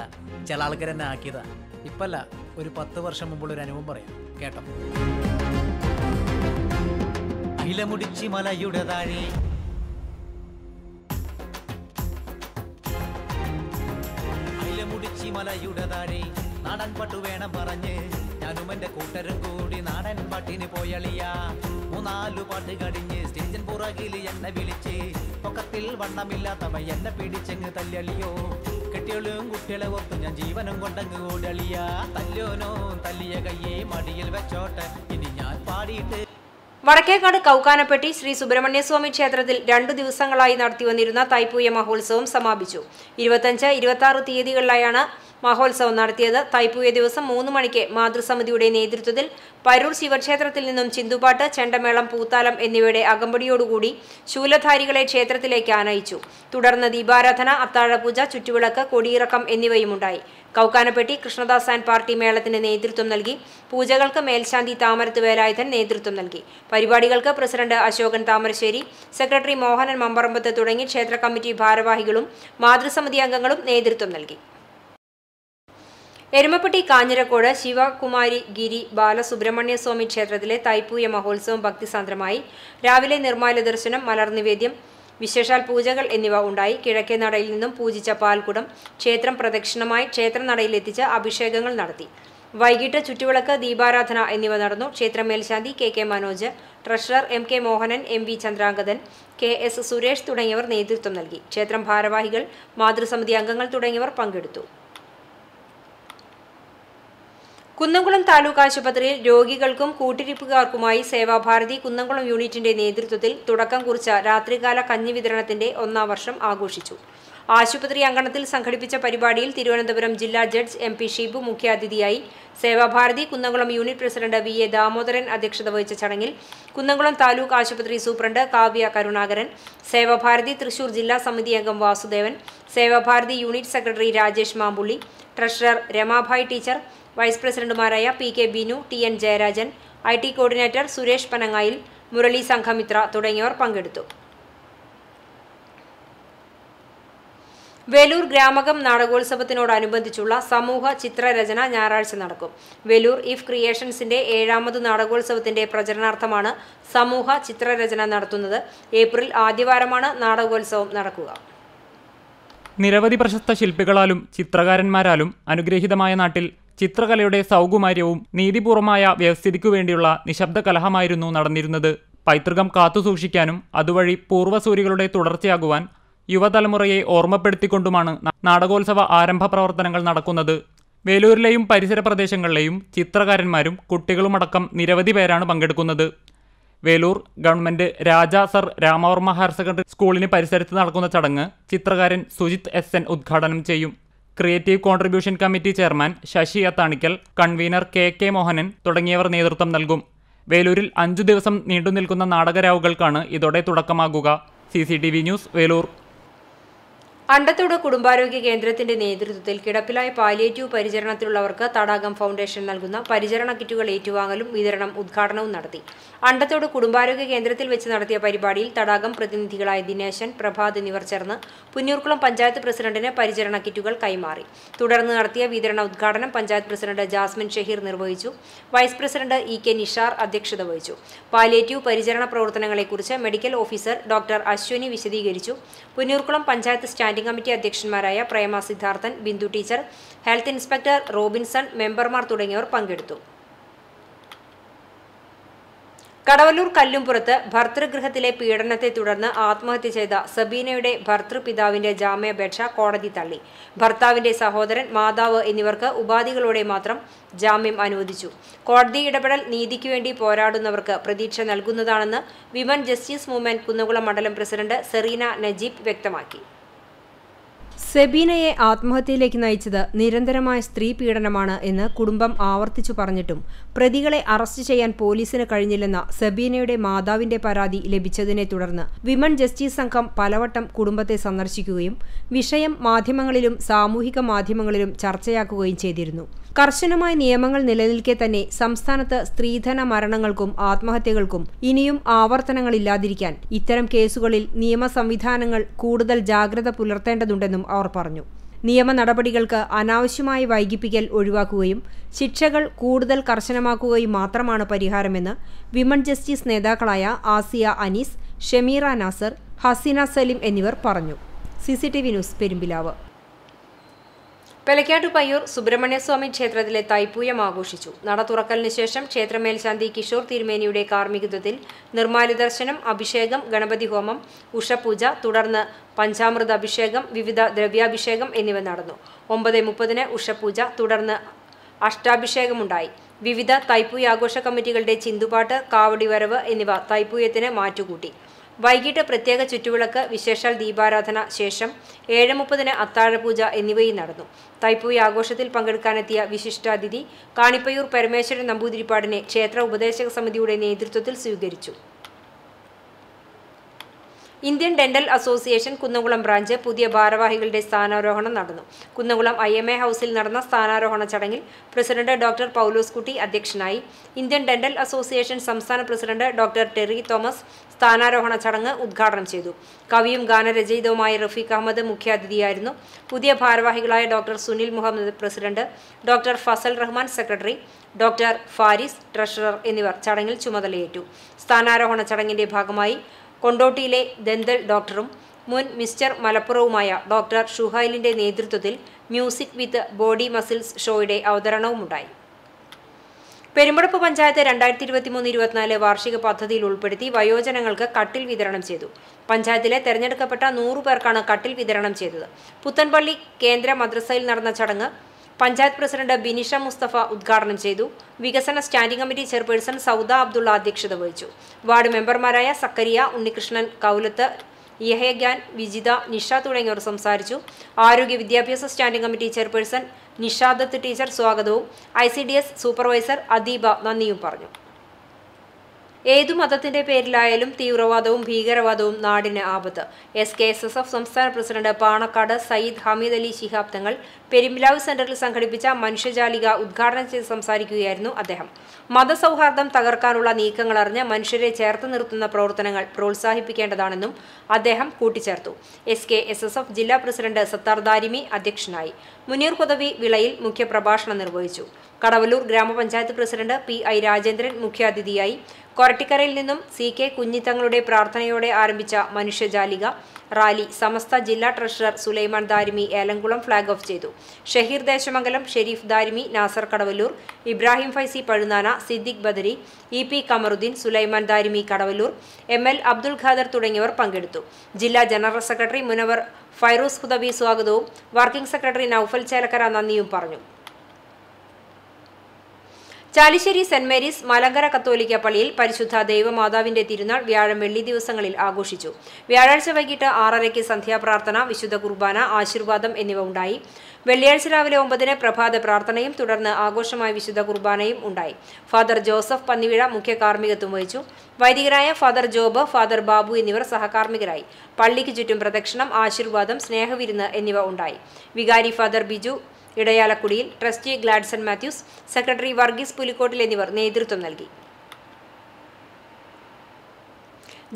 ചില ആൾക്കാർ എന്നെ ആക്കിയതാ ഇപ്പല്ല ഒരു പത്ത് വർഷം മുമ്പുള്ള ഒരു അനുഭവം പറയാം കേട്ടോ അയിലമുടിച്ചി മലയുടെ താഴെ അയിലമുടിച്ചി മലയുടെ താഴെ നാടൻ പട്ടു വേണം പറഞ്ഞ് ഞാനും എന്റെ കൂട്ടരും കൂടി നാടൻ പാട്ടിന് പോയളിയ മൂന്നാലു പാട്ട് കടിഞ്ഞ് സ്റ്റേജിൻ പുറകിൽ എന്നെ വിളിച്ച് പൊക്കത്തിൽ വണ്ണമില്ലാത്തവ എന്നെ പിടിച്ചെങ്ങ് തല്ലളിയോ കെട്ടിയോളും കുട്ടികളെ ഒത്തു ഞാൻ ജീവനം കൊണ്ടങ്ങ് ഓടളിയ തല്ലോനോ തല്ലിയ കയ്യെ മടിയിൽ വെച്ചോട്ടെ ഇനി ഞാൻ പാടിയിട്ട് വടക്കേക്കാട് കൗക്കാനപ്പെട്ടി ശ്രീ സുബ്രഹ്മണ്യസ്വാമി ക്ഷേത്രത്തിൽ രണ്ടു ദിവസങ്ങളായി നടത്തിവന്നിരുന്ന തൈപ്പൂയ മഹോത്സവം സമാപിച്ചു ഇരുപത്തഞ്ച് ഇരുപത്തി തീയതികളിലായാണ് മഹോത്സവം നടത്തിയത് തൈപ്പൂയ ദിവസം മൂന്ന് മണിക്ക് മാതൃസമിതിയുടെ നേതൃത്വത്തിൽ പരൂർ ശിവക്ഷേത്രത്തിൽ നിന്നും ചിന്തുപാട്ട് ചെണ്ടമേളം പൂത്താലം എന്നിവയുടെ അകമ്പടിയോടുകൂടി ശൂലധാരികളെ ക്ഷേത്രത്തിലേക്ക് ആനയിച്ചു തുടർന്ന് ദീപാരാധന അത്താഴപൂജ ചുറ്റുവിളക്ക് കൊടിയിറക്കം എന്നിവയുമുണ്ടായി കൗക്കാനപ്പെട്ടി കൃഷ്ണദാസ് ആൻഡ് പാർട്ടി മേളത്തിന് നേതൃത്വം നൽകി പൂജകൾക്ക് മേൽശാന്തി താമരത്ത് വേലായുധൻ നേതൃത്വം നൽകി പരിപാടികൾക്ക് പ്രസിഡന്റ് അശോകൻ താമരശ്ശേരി സെക്രട്ടറി മോഹനൻ മമ്പറമ്പത്ത് തുടങ്ങി ക്ഷേത്ര കമ്മിറ്റി ഭാരവാഹികളും മാതൃസമിതി അംഗങ്ങളും നേതൃത്വം നൽകി എരുമപ്പെട്ടി കാഞ്ഞിരക്കോട് ശിവകുമാരി ഗിരി ബാലസുബ്രഹ്മണ്യസ്വാമി ക്ഷേത്രത്തിലെ തൈപ്പൂയ മഹോത്സവം ഭക്തിസാന്ദ്രമായി രാവിലെ നിർമ്മാല്യ ദർശനം മലർനിവേദ്യം വിശേഷാൽ പൂജകൾ എന്നിവ ഉണ്ടായി കിഴക്കേ നടയിൽ നിന്നും പൂജിച്ച പാൽക്കുടം ക്ഷേത്രം പ്രദക്ഷിണമായി ക്ഷേത്രനടയിലെത്തിച്ച് അഭിഷേകങ്ങൾ നടത്തി വൈകിട്ട് ചുറ്റുവിളക്ക് ദീപാരാധന എന്നിവ നടന്നു ക്ഷേത്രം മേൽശാന്തി K K Manoj treasurer M K Mohanan M V Chandrangathan K S Suresh തുടങ്ങിയവർ നേതൃത്വം നൽകി ക്ഷേത്രം ഭാരവാഹികൾ മാതൃസമിതി അംഗങ്ങൾ തുടങ്ങിയവർ പങ്കെടുത്തു കുന്നംകുളം താലൂക്ക് ആശുപത്രിയിൽ രോഗികൾക്കും കൂട്ടിരിപ്പുകാർക്കുമായി സേവാഭാരതി കുന്നംകുളം യൂണിറ്റിന്റെ നേതൃത്വത്തിൽ തുടക്കം കുറിച്ച രാത്രികാല കഞ്ഞി വിതരണത്തിന്റെ ഒന്നാം വർഷം ആഘോഷിച്ചു ആശുപത്രി അങ്കണത്തിൽ സംഘടിപ്പിച്ച പരിപാടിയിൽ തിരുവനന്തപുരം ജില്ലാ ജഡ്ജ് എം പി ഷീബു മുഖ്യാതിഥിയായി Sevabharathi Kunnamkulam unit president V A Damodaran അധ്യക്ഷത വഹിച്ച ചടങ്ങിൽ കുന്നംകുളം താലൂക്ക് ആശുപത്രി സൂപ്രണ്ട് കാവ്യ കരുണാകരൻ സേവാഭാരതി തൃശൂർ ജില്ലാ സമിതി അംഗം Vasudevan Sevabharathi unit secretary Rajesh Mampully treasurer Ramabai teacher vice പ്രസിഡന്റുമാരായ P K Binu T N Jayarajan I T coordinator Suresh Panangayil Murali Sanghamitra തുടങ്ങിയവർ പങ്കെടുത്തു വേലൂർ ഗ്രാമകം നാടകോത്സവത്തിനോടനുബന്ധിച്ചുള്ള സമൂഹ ചിത്രരചന ഞായറാഴ്ച നടക്കും വേലൂർ ഇഫ് ക്രിയേഷൻസിന്റെ ഏഴാമത് നാടകോത്സവത്തിന്റെ പ്രചരണാർത്ഥമാണ് സമൂഹ ചിത്രരചന നടത്തുന്നത് ഏപ്രിൽ ആദ്യവാരമാണ് നാടകോത്സവം നടക്കുക നിരവധി പ്രശസ്ത ശില്പികളാലും ചിത്രകാരന്മാരാലും അനുഗ്രഹീതമായ നാട്ടിൽ ചിത്രകലയുടെ സൗകുമാര്യവും നീതിപൂർവമായ വ്യവസ്ഥിതിക്കു വേണ്ടിയുള്ള നിശബ്ദ കലഹമായിരുന്നു നടന്നിരുന്നത് പൈതൃകം കാത്തുസൂക്ഷിക്കാനും അതുവഴി പൂർവ്വസൂരികളുടെ തുടർച്ചയാകുവാൻ യുവതലമുറയെ ഓർമ്മപ്പെടുത്തിക്കൊണ്ടുമാണ് നാടകോത്സവ ആരംഭ പ്രവർത്തനങ്ങൾ നടക്കുന്നത് വേലൂരിലെയും പരിസര പ്രദേശങ്ങളിലെയും ചിത്രകാരന്മാരും കുട്ടികളുമടക്കം നിരവധി പേരാണ് പങ്കെടുക്കുന്നത് Veloor government Raja sir Ramavarma higher secondary സ്കൂളിന് പരിസരത്ത് നടക്കുന്ന ചടങ്ങ് ചിത്രകാരൻ സുജിത് എസ് എൻ ഉദ്ഘാടനം ചെയ്യും creative contribution committee chairman Sasi Athanikkal convener K K Mohanan തുടങ്ങിയവർ നേതൃത്വം നൽകും വേലൂരിൽ അഞ്ചു ദിവസം നീണ്ടുനിൽക്കുന്ന നാടകരാവുകൾക്കാണ് ഇതോടെ തുടക്കമാകുക സി ന്യൂസ് വേലൂർ അണ്ടത്തോട് കുടുംബാരോഗ്യ കേന്ദ്രത്തിന്റെ നേതൃത്വത്തിൽ കിടപ്പിലായ പാലിയേറ്റീവ് പരിചരണത്തിലുള്ളവർക്ക് തടാകം ഫൗണ്ടേഷൻ നൽകുന്ന പരിചരണ കിറ്റുകൾ ഏറ്റുവാങ്ങലും വിതരണം ഉദ്ഘാടനവും നടത്തി അണ്ടത്തോട് കുടുംബാരോഗ്യ കേന്ദ്രത്തിൽ വെച്ച് നടത്തിയ പരിപാടിയിൽ തടാകം പ്രതിനിധികളായ ദിനേശൻ പ്രഭാത് എന്നിവർ ചേർന്ന് പുന്നൂർക്കുളം പഞ്ചായത്ത് പ്രസിഡന്റിന് പരിചരണ കിറ്റുകൾ കൈമാറി തുടർന്ന് നടത്തിയ വിതരണ ഉദ്ഘാടനം പഞ്ചായത്ത് പ്രസിഡന്റ് ജാസ്മിൻ ഷഹീർ നിർവഹിച്ചു vice president E K Nishar അധ്യക്ഷത വഹിച്ചു പാലിയേറ്റീവ് പരിചരണ പ്രവർത്തനങ്ങളെക്കുറിച്ച് മെഡിക്കൽ ഓഫീസർ ഡോക്ടർ അശ്വിനി വിശദീകരിച്ചു Punnayurkulam panchayat standing standing committee അധ്യക്ഷന്മാരായ Prema Sidharthan Bindu teacher health inspector Robinson മെമ്പർമാർ തുടങ്ങിയവർ പങ്കെടുത്തു കടവല്ലൂർ കല്ലുംപുറത്ത് ഭർതൃഗൃഹത്തിലെ പീഡനത്തെ തുടർന്ന് ആത്മഹത്യ ചെയ്ത സബീനയുടെ ഭർതൃപിതാവിന്റെ ജാമ്യാപേക്ഷ കോടതി തള്ളി ഭർത്താവിന്റെ സഹോദരൻ മാതാവ് എന്നിവർക്ക് ഉപാധികളോടെ മാത്രം ജാമ്യം അനുവദിച്ചു കോടതി ഇടപെടൽ നീതിക്ക് വേണ്ടി പോരാടുന്നവർക്ക് പ്രതീക്ഷ നൽകുന്നതാണെന്ന് വിമൻ ജസ്റ്റിസ് മൂവ്മെന്റ് കുന്നകുളം മണ്ഡലം പ്രസിഡന്റ് സെറീന നജീബ് വ്യക്തമാക്കി സെബീനയെ ആത്മഹത്യയിലേക്ക് നയിച്ചത് നിരന്തരമായ സ്ത്രീ പീഡനമാണ് എന്ന് കുടുംബം ആവർത്തിച്ചു പറഞ്ഞിട്ടും പ്രതികളെ അറസ്റ്റ് ചെയ്യാൻ പോലീസിന് കഴിഞ്ഞില്ലെന്ന സെബീനയുടെ മാതാവിന്റെ പരാതി ലഭിച്ചതിനെ തുടർന്ന് വിമൺ ജസ്റ്റിസ് സംഘം പലവട്ടം കുടുംബത്തെ സന്ദർശിക്കുകയും വിഷയം മാധ്യമങ്ങളിലും സാമൂഹിക മാധ്യമങ്ങളിലും ചർച്ചയാക്കുകയും ചെയ്തിരുന്നു കർശനമായ നിയമങ്ങൾ നിലനിൽക്കെ തന്നെ സംസ്ഥാനത്ത് സ്ത്രീധന മരണങ്ങൾക്കും ആത്മഹത്യകൾക്കും ഇനിയും ആവർത്തനങ്ങളില്ലാതിരിക്കാൻ ഇത്തരം കേസുകളിൽ നിയമ സംവിധാനങ്ങൾ കൂടുതൽ ജാഗ്രത പുലർത്തേണ്ടതുണ്ടെന്നും അവർ പറഞ്ഞു നിയമ നടപടികൾക്ക് അനാവശ്യമായി വൈകിപ്പിക്കൽ ഒഴിവാക്കുകയും ശിക്ഷകൾ കൂടുതൽ കർശനമാക്കുകയും മാത്രമാണ് പരിഹാരമെന്ന് വിമൺ ജസ്റ്റിസ് നേതാക്കളായ ആസിയ അനീസ് ഷമീറ നാസർ ഹസീന സലിം എന്നിവർ പറഞ്ഞു സിസിടിവി ന്യൂസ് പെരുമ്പിലാവ് പെലക്കാട്ട് പയ്യൂർ സുബ്രഹ്മണ്യസ്വാമി ക്ഷേത്രത്തിലെ തൈപ്പൂയം ആഘോഷിച്ചു നട തുറക്കലിന് ശേഷം ക്ഷേത്രമേൽശാന്തി കിഷോർ തിരുമേനിയുടെ കാർമ്മികത്വത്തിൽ നിർമ്മാല്യ ദർശനം അഭിഷേകം ഗണപതി ഹോമം ഉഷപൂജ തുടർന്ന് പഞ്ചാമൃത അഭിഷേകം വിവിധ ദ്രവ്യാഭിഷേകം എന്നിവ നടന്നു ഒമ്പത് മുപ്പതിന് ഉഷപൂജ തുടർന്ന് അഷ്ടാഭിഷേകമുണ്ടായി വിവിധ തൈപ്പൂയ ആഘോഷ കമ്മിറ്റികളുടെ ചിന്തുപാട്ട് കാവടി വരവ് എന്നിവ തൈപ്പൂയത്തിന് മാറ്റുകൂട്ടി വൈകിട്ട് പ്രത്യേക ചുറ്റുവിളക്ക് വിശേഷാൽ ദീപാരാധന ശേഷം ഏഴ് മുപ്പതിന് അത്താഴപൂജ എന്നിവയും നടന്നു തൈപ്പൂയ ആഘോഷത്തിൽ പങ്കെടുക്കാനെത്തിയ വിശിഷ്ടാതിഥി കാണിപ്പയൂർ പരമേശ്വരൻ നമ്പൂതിരിപ്പാടിനെ ക്ഷേത്ര ഉപദേശക സമിതിയുടെ നേതൃത്വത്തിൽ സ്വീകരിച്ചു Indian dental association Kunnamkulam branch പുതിയ ഭാരവാഹികളുടെ സ്ഥാനാരോഹണം നടന്നു കുന്നംകുളം ഐ എം എ ഹൗസിൽ നടന്ന സ്ഥാനാരോഹണ ചടങ്ങിൽ പ്രസിഡന്റ് ഡോക്ടർ പൗലോസ് കുട്ടി അധ്യക്ഷനായി ഇന്ത്യൻ ഡെന്റൽ അസോസിയേഷൻ സംസ്ഥാന പ്രസിഡന്റ് ഡോക്ടർ ടെറി തോമസ് സ്ഥാനാരോഹണ ചടങ്ങ് ഉദ്ഘാടനം ചെയ്തു കവിയും ഗാനരചയിതവുമായ റഫീഖ് അഹമ്മദ് മുഖ്യാതിഥിയായിരുന്നു പുതിയ ഭാരവാഹികളായ doctor Sunil Muhammad president doctor Fazal Rahman secretary doctor Faris treasurer എന്നിവർ ചടങ്ങിൽ ചുമതലയേറ്റു സ്ഥാനാരോഹണ ചടങ്ങിന്റെ ഭാഗമായി കൊണ്ടോട്ടിയിലെ ദന്തൽ ഡോക്ടറും മുൻ മിസ്റ്റർ മലപ്പുറവുമായ ഡോക്ടർ ഷുഹൈലിൻ്റെ നേതൃത്വത്തിൽ മ്യൂസിക് വിത്ത് ബോഡി മസിൽസ് ഷോയുടെ അവതരണവും ഉണ്ടായി പെരുമ്പടപ്പ് പഞ്ചായത്ത് രണ്ടായിരത്തി ഇരുപത്തി മൂന്ന് ഇരുപത്തിനാല് വാർഷിക പദ്ധതിയിൽ ഉൾപ്പെടുത്തി വയോജനങ്ങൾക്ക് കട്ടിൽ വിതരണം ചെയ്തു പഞ്ചായത്തിലെ തെരഞ്ഞെടുക്കപ്പെട്ട നൂറു പേർക്കാണ് കട്ടിൽ വിതരണം ചെയ്തത് പുത്തൻപള്ളി കേന്ദ്ര മദ്രസയിൽ നടന്ന ചടങ്ങ് പഞ്ചായത്ത് പ്രസിഡന്റ് ബിനിഷ മുസ്തഫ ഉദ്ഘാടനം ചെയ്തു വികസന standing committee chairperson Sauda Abdulla അധ്യക്ഷത വഹിച്ചു വാർഡ് മെമ്പർമാരായ സക്കരിയ ഉണ്ണികൃഷ്ണൻ കൗലത്ത് യഹേഗ്യാൻ വിജിത നിഷ തുടങ്ങിയവർ സംസാരിച്ചു ആരോഗ്യ വിദ്യാഭ്യാസ standing committee chairperson Nishadath teacher സ്വാഗതവും I C D S supervisor Adeeba നന്ദിയും പറഞ്ഞു ഏതു മതത്തിന്റെ പേരിലായാലും തീവ്രവാദവും ഭീകരവാദവും നാടിന് ആപത്ത് S K S S F സംസ്ഥാന പ്രസിഡന്റ് പാണക്കാട് സയ്യിദ് ഹമീദ് അലി ശിഹാബ് തങ്ങൾ പെരുമ്പിലാവ് സെന്ററിൽ സംഘടിപ്പിച്ച മനുഷ്യജാലിക ഉദ്ഘാടനം ചെയ്ത് സംസാരിക്കുകയായിരുന്നു അദ്ദേഹം മതസൗഹാർദ്ദം തകർക്കാനുള്ള നീക്കങ്ങൾ അറിഞ്ഞ് മനുഷ്യരെ ചേർത്ത് നിർത്തുന്ന പ്രവർത്തനങ്ങൾ പ്രോത്സാഹിപ്പിക്കേണ്ടതാണെന്നും അദ്ദേഹം കൂട്ടിച്ചേർത്തു S K S S F ജില്ലാ പ്രസിഡന്റ് സത്താർ ദാരിമി അധ്യക്ഷനായി മുനീർ പദവി വിളയിൽ മുഖ്യപ്രഭാഷണം നിർവഹിച്ചു കടവല്ലൂർ ഗ്രാമപഞ്ചായത്ത് പ്രസിഡന്റ് പി ഐ രാജേന്ദ്രൻ മുഖ്യാതിഥിയായി കൊരട്ടിക്കരയിൽ നിന്നും സി കെ കുഞ്ഞിത്തങ്ങളുടെ പ്രാർത്ഥനയോടെ ആരംഭിച്ച മനുഷ്യജാലിക റാലി സമസ്ത ജില്ലാ treasurer Sulaiman Darimi Elamkulam flag off ചെയ്തു Shaheer Desamangalam Sharif Darimi Nasar Kadavallur Ibrahim Faizy Pazhunana Siddique Badari E P Kamaruddin Sulaiman Darimi Kadavallur M L Abdul Khader തുടങ്ങിയവർ പങ്കെടുത്തു ജില്ലാ ജനറൽ സെക്രട്ടറി മുനവർ ഫൈറൂസ് ഹുദബി സ്വാഗതവും വർക്കിംഗ് സെക്രട്ടറി നൌഫൽ ചേലക്കര നന്ദിയും പറഞ്ഞു ചാലിശ്ശേരി സെന്റ് മേരീസ് മലങ്കര കത്തോലിക്ക പള്ളിയിൽ പരിശുദ്ധ ദൈവമാതാവിന്റെ തിരുനാൾ വ്യാഴം വെള്ളി ദിവസങ്ങളിൽ ആഘോഷിച്ചു വ്യാഴാഴ്ച വൈകിട്ട് ആറരയ്ക്ക് സന്ധ്യാപ്രാർത്ഥന വിശുദ്ധ കുർബാന ആശീർവാദം എന്നിവ ഉണ്ടായി വെള്ളിയാഴ്ച രാവിലെ ഒമ്പതിന് പ്രഭാത പ്രാർത്ഥനയും തുടർന്ന് ആഘോഷമായ വിശുദ്ധ കുർബാനയും ഉണ്ടായി ഫാദർ ജോസഫ് പന്നിവിഴ മുഖ്യ കാർമ്മികത്വം വഹിച്ചു വൈദികരായ ഫാദർ ജോബ് ഫാദർ ബാബു എന്നിവർ സഹകാർമ്മികരായി പള്ളിക്ക് ചുറ്റും പ്രദക്ഷിണം ആശീർവാദം സ്നേഹവിരുന്ന് എന്നിവ ഉണ്ടായി വികാരി ഫാദർ ബിജു ഇടയാലക്കുടിയിൽ ട്രസ്റ്റി ഗ്ലാഡ്സൺ മാത്യൂസ് സെക്രട്ടറി വർഗീസ് പുലിക്കോട്ടിൽ എന്നിവർ നേതൃത്വം നൽകി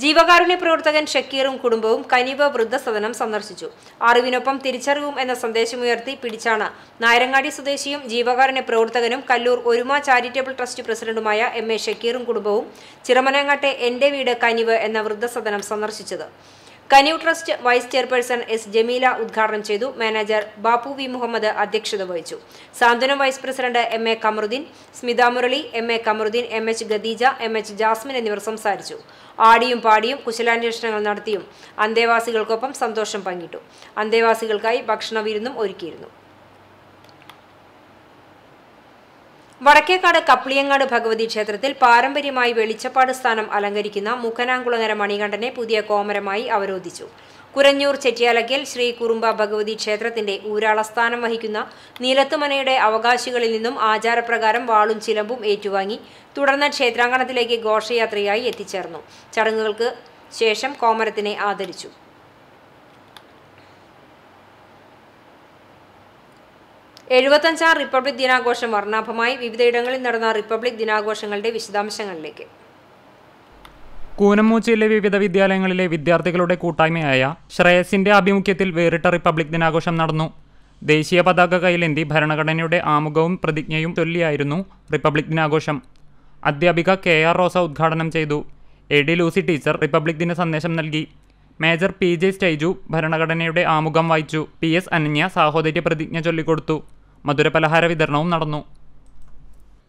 ജീവകാരുണ്യ പ്രവർത്തകൻ ഷക്കീറും കുടുംബവും കനിവ വൃദ്ധസദനം സന്ദർശിച്ചു അറിവിനൊപ്പം തിരിച്ചറിവും എന്ന സന്ദേശമുയർത്തി പിടിച്ചാണ് നായരങ്ങാടി സ്വദേശിയും ജീവകാരുണ്യ പ്രവർത്തകനും കല്ലൂർ ഒരുമ ചാരിറ്റബിൾ ട്രസ്റ്റ് പ്രസിഡന്റുമായ എം എ ഷക്കീറും കുടുംബവും ചിറമനങ്ങാട്ടെ എൻ്റെ വീട് കനിവ് എന്ന വൃദ്ധസദനം സന്ദർശിച്ചത് കന്യൂ trust vice chairperson S Jameela ഉദ്ഘാടനം ചെയ്തു മാനേജർ ബാപ്പു വി മുഹമ്മദ് അധ്യക്ഷത വഹിച്ചു Santhwanam vice president M A Kamaruddin Smitha Murali M A Kamaruddin M H Khadeeja M H Jasmin എന്നിവർ സംസാരിച്ചു ആടിയും പാടിയും കുശലാന്വേഷണങ്ങൾ നടത്തിയും അന്തേവാസികൾക്കൊപ്പം സന്തോഷം പങ്കിട്ടു അന്തേവാസികൾക്കായി ഭക്ഷണ വിരുന്നും ഒരുക്കിയിരുന്നു വടക്കേക്കാട് കപ്ലിയങ്ങാട് ഭഗവതി ക്ഷേത്രത്തിൽ പാരമ്പര്യമായി വെളിച്ചപ്പാട് സ്ഥാനം അലങ്കരിക്കുന്ന മുഖനാങ്കുളങ്ങര മണികണ്ഠനെ പുതിയ കോമരമായി അവരോധിച്ചു കുരഞ്ഞൂർ ചെറ്റിയാലക്കൽ ശ്രീ കുറുമ്പ ഭഗവതി ക്ഷേത്രത്തിന്റെ ഊരാളസ്ഥാനം വഹിക്കുന്ന നീലത്തുമനയുടെ അവകാശികളിൽ നിന്നും ആചാരപ്രകാരം വാളും ചിലമ്പും ഏറ്റുവാങ്ങി തുടർന്ന് ക്ഷേത്രാങ്കണത്തിലേക്ക് ഘോഷയാത്രയായി എത്തിച്ചേർന്നു ചടങ്ങുകൾക്ക് ശേഷം കോമരത്തിനെ ആദരിച്ചു എഴുപത്തഞ്ചാം റിപ്പബ്ലിക് ദിനാഘോഷം വർണ്ണാഭമായി വിവിധയിടങ്ങളിൽ നടന്ന റിപ്പബ്ലിക് ദിനാഘോഷങ്ങളുടെ വിശദാംശങ്ങളിലേക്ക് കൂനമൂച്ചയിലെ വിവിധ വിദ്യാലയങ്ങളിലെ വിദ്യാർത്ഥികളുടെ കൂട്ടായ്മയായ ശ്രേയസിന്റെ ആഭിമുഖ്യത്തിൽ വേറിട്ട റിപ്പബ്ലിക് ദിനാഘോഷം നടന്നു ദേശീയ പതാക കൈയിലെന്തി ഭരണഘടനയുടെ ആമുഖവും പ്രതിജ്ഞയും ചൊല്ലിയായിരുന്നു റിപ്പബ്ലിക് ദിനാഘോഷം അധ്യാപിക കെ ആർ റോസ ഉദ്ഘാടനം ചെയ്തു A D Lucy teacher republic ദിന സന്ദേശം നൽകി മേജർ പി ജെ സ്റ്റൈജു ഭരണഘടനയുടെ ആമുഖം വായിച്ചു പി എസ് അനന്യ സാഹോദര്യ പ്രതിജ്ഞ ചൊല്ലിക്കൊടുത്തു മധുരപലഹാര വിതരണവും നടന്നു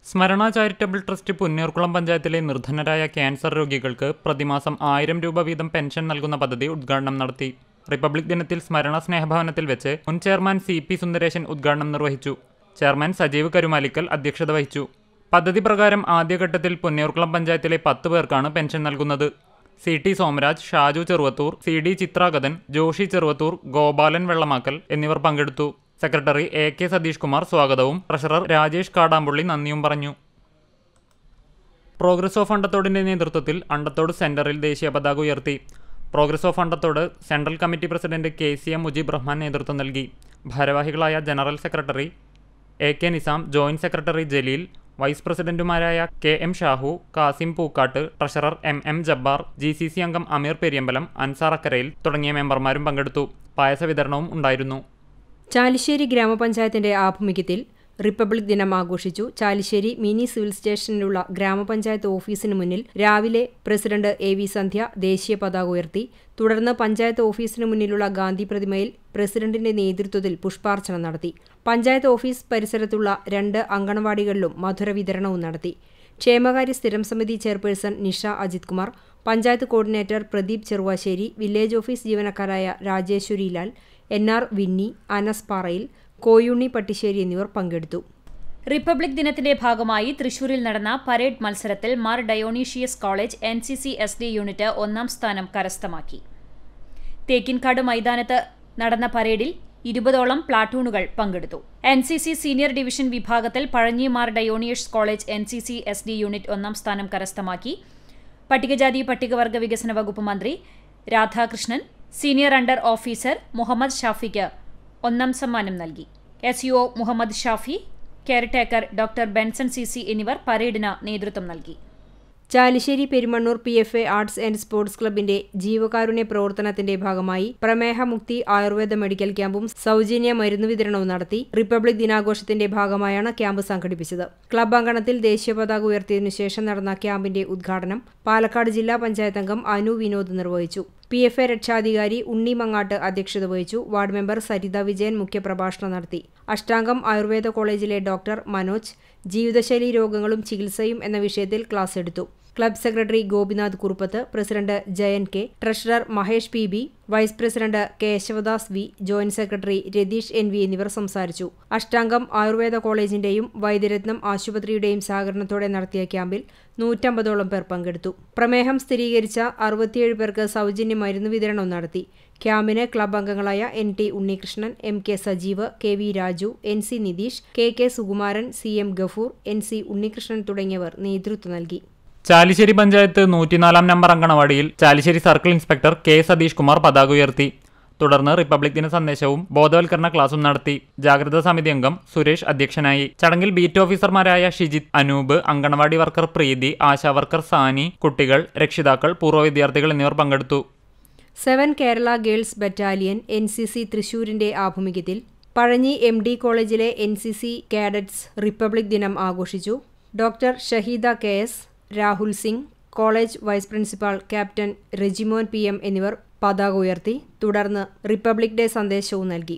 സ്മരണ ചാരിറ്റബിൾ ട്രസ്റ്റ് പുന്നൂർകുളം പഞ്ചായത്തിലെ നിർധനരായ ക്യാൻസർ രോഗികൾക്ക് പ്രതിമാസം ആയിരം രൂപ വീതം പെൻഷൻ നൽകുന്ന പദ്ധതി ഉദ്ഘാടനം നടത്തി റിപ്പബ്ലിക് ദിനത്തിൽ സ്മരണ സ്നേഹഭവനത്തിൽ വെച്ച് മുൻ ചെയർമാൻ സി പി സുന്ദരേശൻ ഉദ്ഘാടനം നിർവഹിച്ചു ചെയർമാൻ സജീവ് കരുമാലിക്കൽ അധ്യക്ഷത വഹിച്ചു പദ്ധതി പ്രകാരം ആദ്യഘട്ടത്തിൽ പുന്നയൂർക്കുളം പഞ്ചായത്തിലെ പത്ത് പേർക്കാണ് പെൻഷൻ നൽകുന്നത് C T Somaraj Shaju Cheruvathur C D Chithrangathan Joshy Cheruvathur Gopalan Vellamakkal എന്നിവർ പങ്കെടുത്തു secretary A K Satheesh Kumar സ്വാഗതവും ട്രഷറർ രാജേഷ് കാടാമ്പുള്ളി നന്ദിയും പറഞ്ഞു പ്രോഗ്രസ് ഓഫ് അണ്ടത്തോടിൻ്റെ നേതൃത്വത്തിൽ അണ്ടത്തോട് സെൻറ്ററിൽ ദേശീയ പതാക ഉയർത്തി progress of Andathode central committee president K C M Mujeeb Rahman നേതൃത്വം നൽകി ഭാരവാഹികളായ general secretary A K Nizam joint secretary Jaleel vice പ്രസിഡന്റുമാരായ K M Shahu Kasim Pookkat treasurer M M Jabbar G C C അംഗം അമീർ പെരിയമ്പലം അൻസാർ അക്കരയിൽ തുടങ്ങിയ മെമ്പർമാരും പങ്കെടുത്തു പായസ വിതരണവും ഉണ്ടായിരുന്നു ചാലിശ്ശേരി ഗ്രാമപഞ്ചായത്തിന്റെ ആഭിമുഖ്യത്തിൽ റിപ്പബ്ലിക് ദിനം ആഘോഷിച്ചു ചാലിശ്ശേരി മിനി സിവിൽ സ്റ്റേഷനിലുള്ള ഗ്രാമപഞ്ചായത്ത് ഓഫീസിന് മുന്നിൽ രാവിലെ പ്രസിഡന്റ് എ വി സന്ധ്യ ദേശീയ പതാക ഉയർത്തി തുടർന്ന് പഞ്ചായത്ത് ഓഫീസിന് മുന്നിലുള്ള ഗാന്ധി പ്രതിമയിൽ പ്രസിഡന്റിന്റെ നേതൃത്വത്തിൽ പുഷ്പാർച്ചന നടത്തി പഞ്ചായത്ത് ഓഫീസ് പരിസരത്തുള്ള രണ്ട് അങ്കണവാടികളിലും മധുര വിതരണവും നടത്തി ക്ഷേമകാര്യ സ്ഥിരം സമിതി chairperson Nisha Ajith Kumar panchayat coordinator Pradeep Cheruvassery village office ജീവനക്കാരായ രാജേശ്വരി ലാൽ എൻ ആർ വിന്നി അനസ് പാറയിൽ കോയുണ്ണി പട്ടിശ്ശേരി എന്നിവർ പങ്കെടുത്തു റിപ്പബ്ലിക് ദിനത്തിന്റെ ഭാഗമായി തൃശൂരിൽ നടന്ന പരേഡ് മത്സരത്തിൽ Mar Dionysius college N C C S D unit ഒന്നാം സ്ഥാനം കരസ്ഥമാക്കി തേക്കിൻകാട് മൈതാനത്ത് നടന്ന പരേഡിൽ ഇരുപതോളം പ്ലാറ്റൂണുകൾ പങ്കെടുത്തു N C C senior division വിഭാഗത്തിൽ പഴഞ്ഞിമാർ ഡയോണിയേഴ്സ് college N C C S D unit ഒന്നാം സ്ഥാനം കരസ്ഥമാക്കി പട്ടികജാതി പട്ടികവർഗ വികസന വകുപ്പ് മന്ത്രി രാധാകൃഷ്ണൻ സീനിയർ അണ്ടർ ഓഫീസർ മുഹമ്മദ് ഷാഫിക്ക് ഒന്നാം സമ്മാനം നൽകി S U e Mohammed Shafi caretaker doctor Benson C C എന്നിവർ പരേഡിന് നേതൃത്വം നൽകി Chalissery Perumannur P F A arts and sports ക്ലബിന്റെ ജീവകാരുണ്യ പ്രവർത്തനത്തിന്റെ ഭാഗമായി പ്രമേഹമുക്തി ആയുർവേദ മെഡിക്കൽ ക്യാമ്പും സൗജന്യ മരുന്ന് വിതരണവും നടത്തി റിപ്പബ്ലിക് ദിനാഘോഷത്തിന്റെ ഭാഗമായാണ് ക്യാമ്പ് സംഘടിപ്പിച്ചത് ക്ലബ് അങ്കണത്തിൽ ദേശീയ പതാക ഉയർത്തിയതിനുശേഷം ശേഷം നടന്ന ക്യാമ്പിന്റെ ഉദ്ഘാടനം പാലക്കാട് ജില്ലാ പഞ്ചായത്ത് അംഗം അനു വിനോദ് നിർവഹിച്ചു പി എഫ് എ രക്ഷാധികാരി ഉണ്ണി മങ്ങാട്ട് അധ്യക്ഷത വഹിച്ചു വാർഡ് മെമ്പർ സരിത വിജയൻ മുഖ്യപ്രഭാഷണം നടത്തി അഷ്ടാംഗം ആയുർവേദ കോളേജിലെ ഡോക്ടർ മനോജ് ജീവിതശൈലി രോഗങ്ങളും ചികിത്സയും എന്ന വിഷയത്തിൽ ക്ലാസ് എടുത്തു club secretary Gopinath Kuruppath president Jayan K treasurer Mahesh P B vice president Kesavadas V joint secretary Ratheesh N V എന്നിവർ സംസാരിച്ചു അഷ്ടാംഗം ആയുർവേദ കോളേജിന്റെയും വൈദ്യരത്നം ആശുപത്രിയുടെയും സഹകരണത്തോടെ നടത്തിയ ക്യാമ്പിൽ നൂറ്റമ്പതോളം പേർ പങ്കെടുത്തു പ്രമേഹം സ്ഥിരീകരിച്ച അറുപത്തിയേഴ് പേർക്ക് സൗജന്യ മരുന്ന് വിതരണം നടത്തി ക്യാമ്പിന് ക്ലബ് അംഗങ്ങളായ N T Unnikrishnan M K Sajeev K V Raju N C Nitheesh K K Sukumaran C M Gafoor N C Unnikrishnan തുടങ്ങിയവർ നേതൃത്വം നൽകി ചാലിശ്ശേരി പഞ്ചായത്ത് നൂറ്റിനാലാം നമ്പർ അങ്കണവാടിയിൽ Chalissery circle inspector K Satheesh Kumar പതാക ഉയർത്തി തുടർന്ന് റിപ്പബ്ലിക് ദിന സന്ദേശവും ബോധവൽക്കരണ ക്ലാസും നടത്തി ജാഗ്രതാ സമിതി അംഗം സുരേഷ് അധ്യക്ഷനായി ചടങ്ങിൽ ബീറ്റ് ഓഫീസർമാരായ ഷിജിത് അനൂപ് അങ്കണവാടി വർക്കർ പ്രീതി ആശാ വർക്കർ സാനി കുട്ടികൾ രക്ഷിതാക്കൾ പൂർവ്വ വിദ്യാർത്ഥികൾ എന്നിവർ പങ്കെടുത്തു seven Kerala girls battalion N C C തൃശൂരിന്റെ ആഭിമുഖ്യത്തിൽ പഴഞ്ഞി എം ഡി കോളേജിലെ N C C cadets republic ദിനം ആഘോഷിച്ചു doctor Shaheeda K S Rahul Singh college vice principal captain Rejimon P M എന്നിവർ പതാക ഉയർത്തി തുടർന്ന് റിപ്പബ്ലിക് ഡേ സന്ദേശവും നൽകി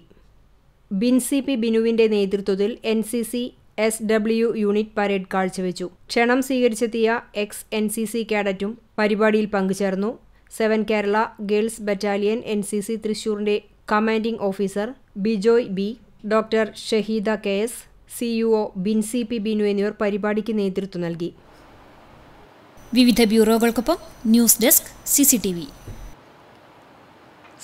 ബിൻസി പി ബിനുവിന്റെ നേതൃത്വത്തിൽ N C C S W unit parade കാഴ്ചവെച്ചു ക്ഷണം സ്വീകരിച്ചെത്തിയ എക്സ് എൻ സി സി കാഡറ്റും പരിപാടിയിൽ പങ്കുചേർന്നു seven Kerala girls battalion N C C തൃശൂരിൻ്റെ commanding officer Bijoy B doctor Shaheeda K S C U O Binsy P Binu എന്നിവർ പരിപാടിക്ക് നേതൃത്വം നൽകി വിവിധ ബ്യൂറോകൾക്കൊപ്പം news desk C C T V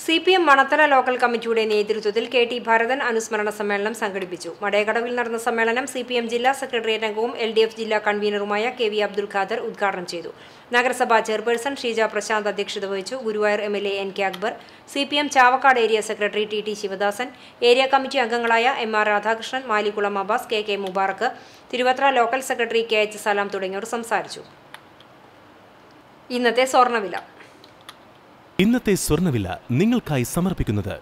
C P M Manathala local കമ്മിറ്റിയുടെ നേതൃത്വത്തിൽ കെ ടി ഭരതൻ അനുസ്മരണ സമ്മേളനം സംഘടിപ്പിച്ചു മടയകടവിൽ നടന്ന സമ്മേളനം സി പി എം ജില്ലാ സെക്രട്ടേറിയറ്റ് അംഗവും എൽ ഡി എഫ് ജില്ലാ കൺവീനറുമായ കെ വി അബ്ദുൽ ഖാദർ ഉദ്ഘാടനം ചെയ്തു നഗരസഭാ ചെയർപേഴ്സൺ ഷീജ പ്രശാന്ത് അധ്യക്ഷത വഹിച്ചു Guruvayur M L A N K Akbar C P M Chavakkad area secretary T T Sivadasan area committee അംഗങ്ങളായ M R Radhakrishnan Malikulam Abbas K K Mubarak Thiruvathra local secretary K H Salam തുടങ്ങിയവർ സംസാരിച്ചു ഇന്നത്തെ സ്വർണ്ണവില ഇന്നത്തെ സ്വർണ്ണവില നിങ്ങൾക്കായി സമർപ്പിക്കുന്നത്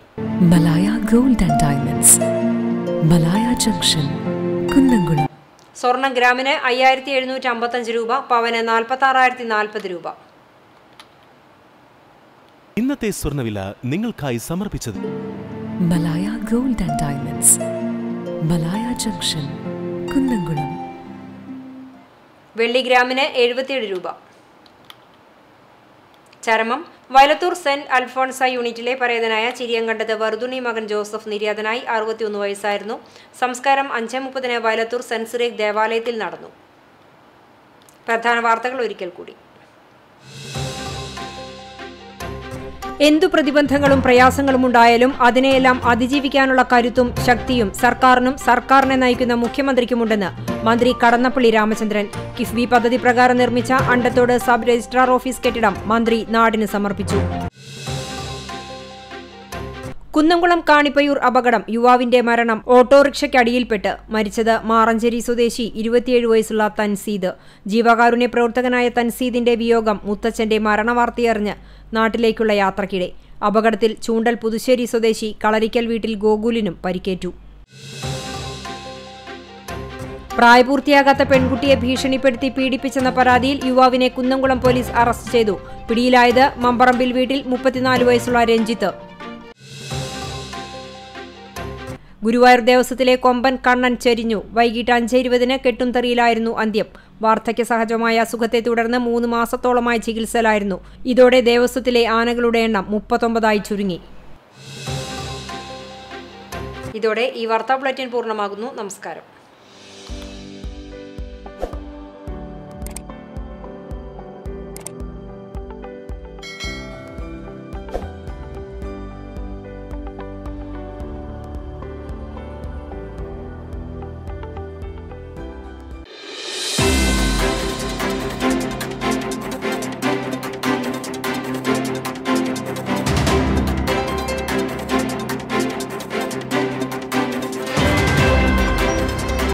Malaya gold and diamonds Malaya junction Kunnamkulam സ്വർണ്ണ ഗ്രാമിന് അയ്യായിരത്തി എഴുന്നൂറ്റി അമ്പത്തഞ്ച് രൂപ പവന് നാൽപ്പത്തി ആറായിരത്തി നാൽപ്പത് രൂപ ഇന്നത്തെ സ്വർണ്ണവില നിങ്ങൾക്കായി സമർപ്പിച്ചത് Malaya gold and diamonds Malaya junction Kunnamkulam വെള്ളി ഗ്രാമിന് എഴുപത്തിയേഴ് രൂപ ചരമം വയലത്തൂർ സെന്റ് അൽഫോൺസ യൂണിറ്റിലെ പരേതനായ ചിരിയങ്കണ്ടത് വർദുണി മകൻ ജോസഫ് നിര്യാതനായി അറുപത്തിയൊന്ന് വയസ്സായിരുന്നു സംസ്കാരം അഞ്ചേ മുപ്പതിന് വയലത്തൂർ സെന്റ് ദേവാലയത്തിൽ നടന്നു പ്രധാന വാർത്തകൾ ഒരിക്കൽ കൂടി എന്തു പ്രതിബന്ധങ്ങളും പ്രയാസങ്ങളും ഉണ്ടായാലും അതിനെയെല്ലാം അതിജീവിക്കാനുള്ള കരുത്തും ശക്തിയും സർക്കാരിനും സർക്കാരിനെ നയിക്കുന്ന മുഖ്യമന്ത്രിക്കുമുണ്ടെന്ന് മന്ത്രി കടന്നപ്പള്ളി രാമചന്ദ്രൻ കിഫ്ബി പദ്ധതി പ്രകാരം നിർമ്മിച്ച അണ്ടത്തോട് സബ് രജിസ്ട്രാർ ഓഫീസ് കെട്ടിടം മന്ത്രി നാടിന് സമർപ്പിച്ചു കുന്നംകുളം കാണിപ്പയൂർ അപകടം യുവാവിന്റെ മരണം ഓട്ടോറിക്ഷയ്ക്കടിയിൽപ്പെട്ട് മരിച്ചത് മാറഞ്ചേരി സ്വദേശി ഇരുപത്തിയേഴ് വയസ്സുള്ള തൻസീദ് ജീവകാരുണ്യ പ്രവർത്തകനായ തൻസീദിന്റെ വിയോഗം മുത്തച്ഛന്റെ മരണവാർത്തയറിഞ്ഞ് നാട്ടിലേക്കുള്ള യാത്രക്കിടെ അപകടത്തിൽ ചൂണ്ടൽ പുതുശ്ശേരി സ്വദേശി കളരിക്കൽ വീട്ടിൽ ഗോകുലിനും പരിക്കേറ്റു പ്രായപൂർത്തിയാകാത്ത പെൺകുട്ടിയെ ഭീഷണിപ്പെടുത്തി പീഡിപ്പിച്ചെന്ന പരാതിയിൽ യുവാവിനെ കുന്നംകുളം പോലീസ് അറസ്റ്റ് ചെയ്തു പിടിയിലായത് മമ്പറമ്പിൽ വീട്ടിൽ മുപ്പത്തിനാല് വയസ്സുള്ള രഞ്ജിത്ത് ഗുരുവായൂർ ദേവസ്വത്തിലെ കൊമ്പൻ കണ്ണൻ ചെരിഞ്ഞു വൈകിട്ട് അഞ്ച് ഇരുപതിന് കെട്ടുംതെറിയിലായിരുന്നു അന്ത്യം വാർദ്ധക്യ സഹജമായ അസുഖത്തെ തുടർന്ന് മൂന്ന് മാസത്തോളമായി ചികിത്സയിലായിരുന്നു ഇതോടെ ദേവസ്വത്തിലെ ആനകളുടെ എണ്ണം മുപ്പത്തൊമ്പതായി ചുരുങ്ങി ഇതോടെ ഈ വാർത്താ ബുള്ളറ്റിൻ പൂർണ്ണമാകുന്നു നമസ്കാരം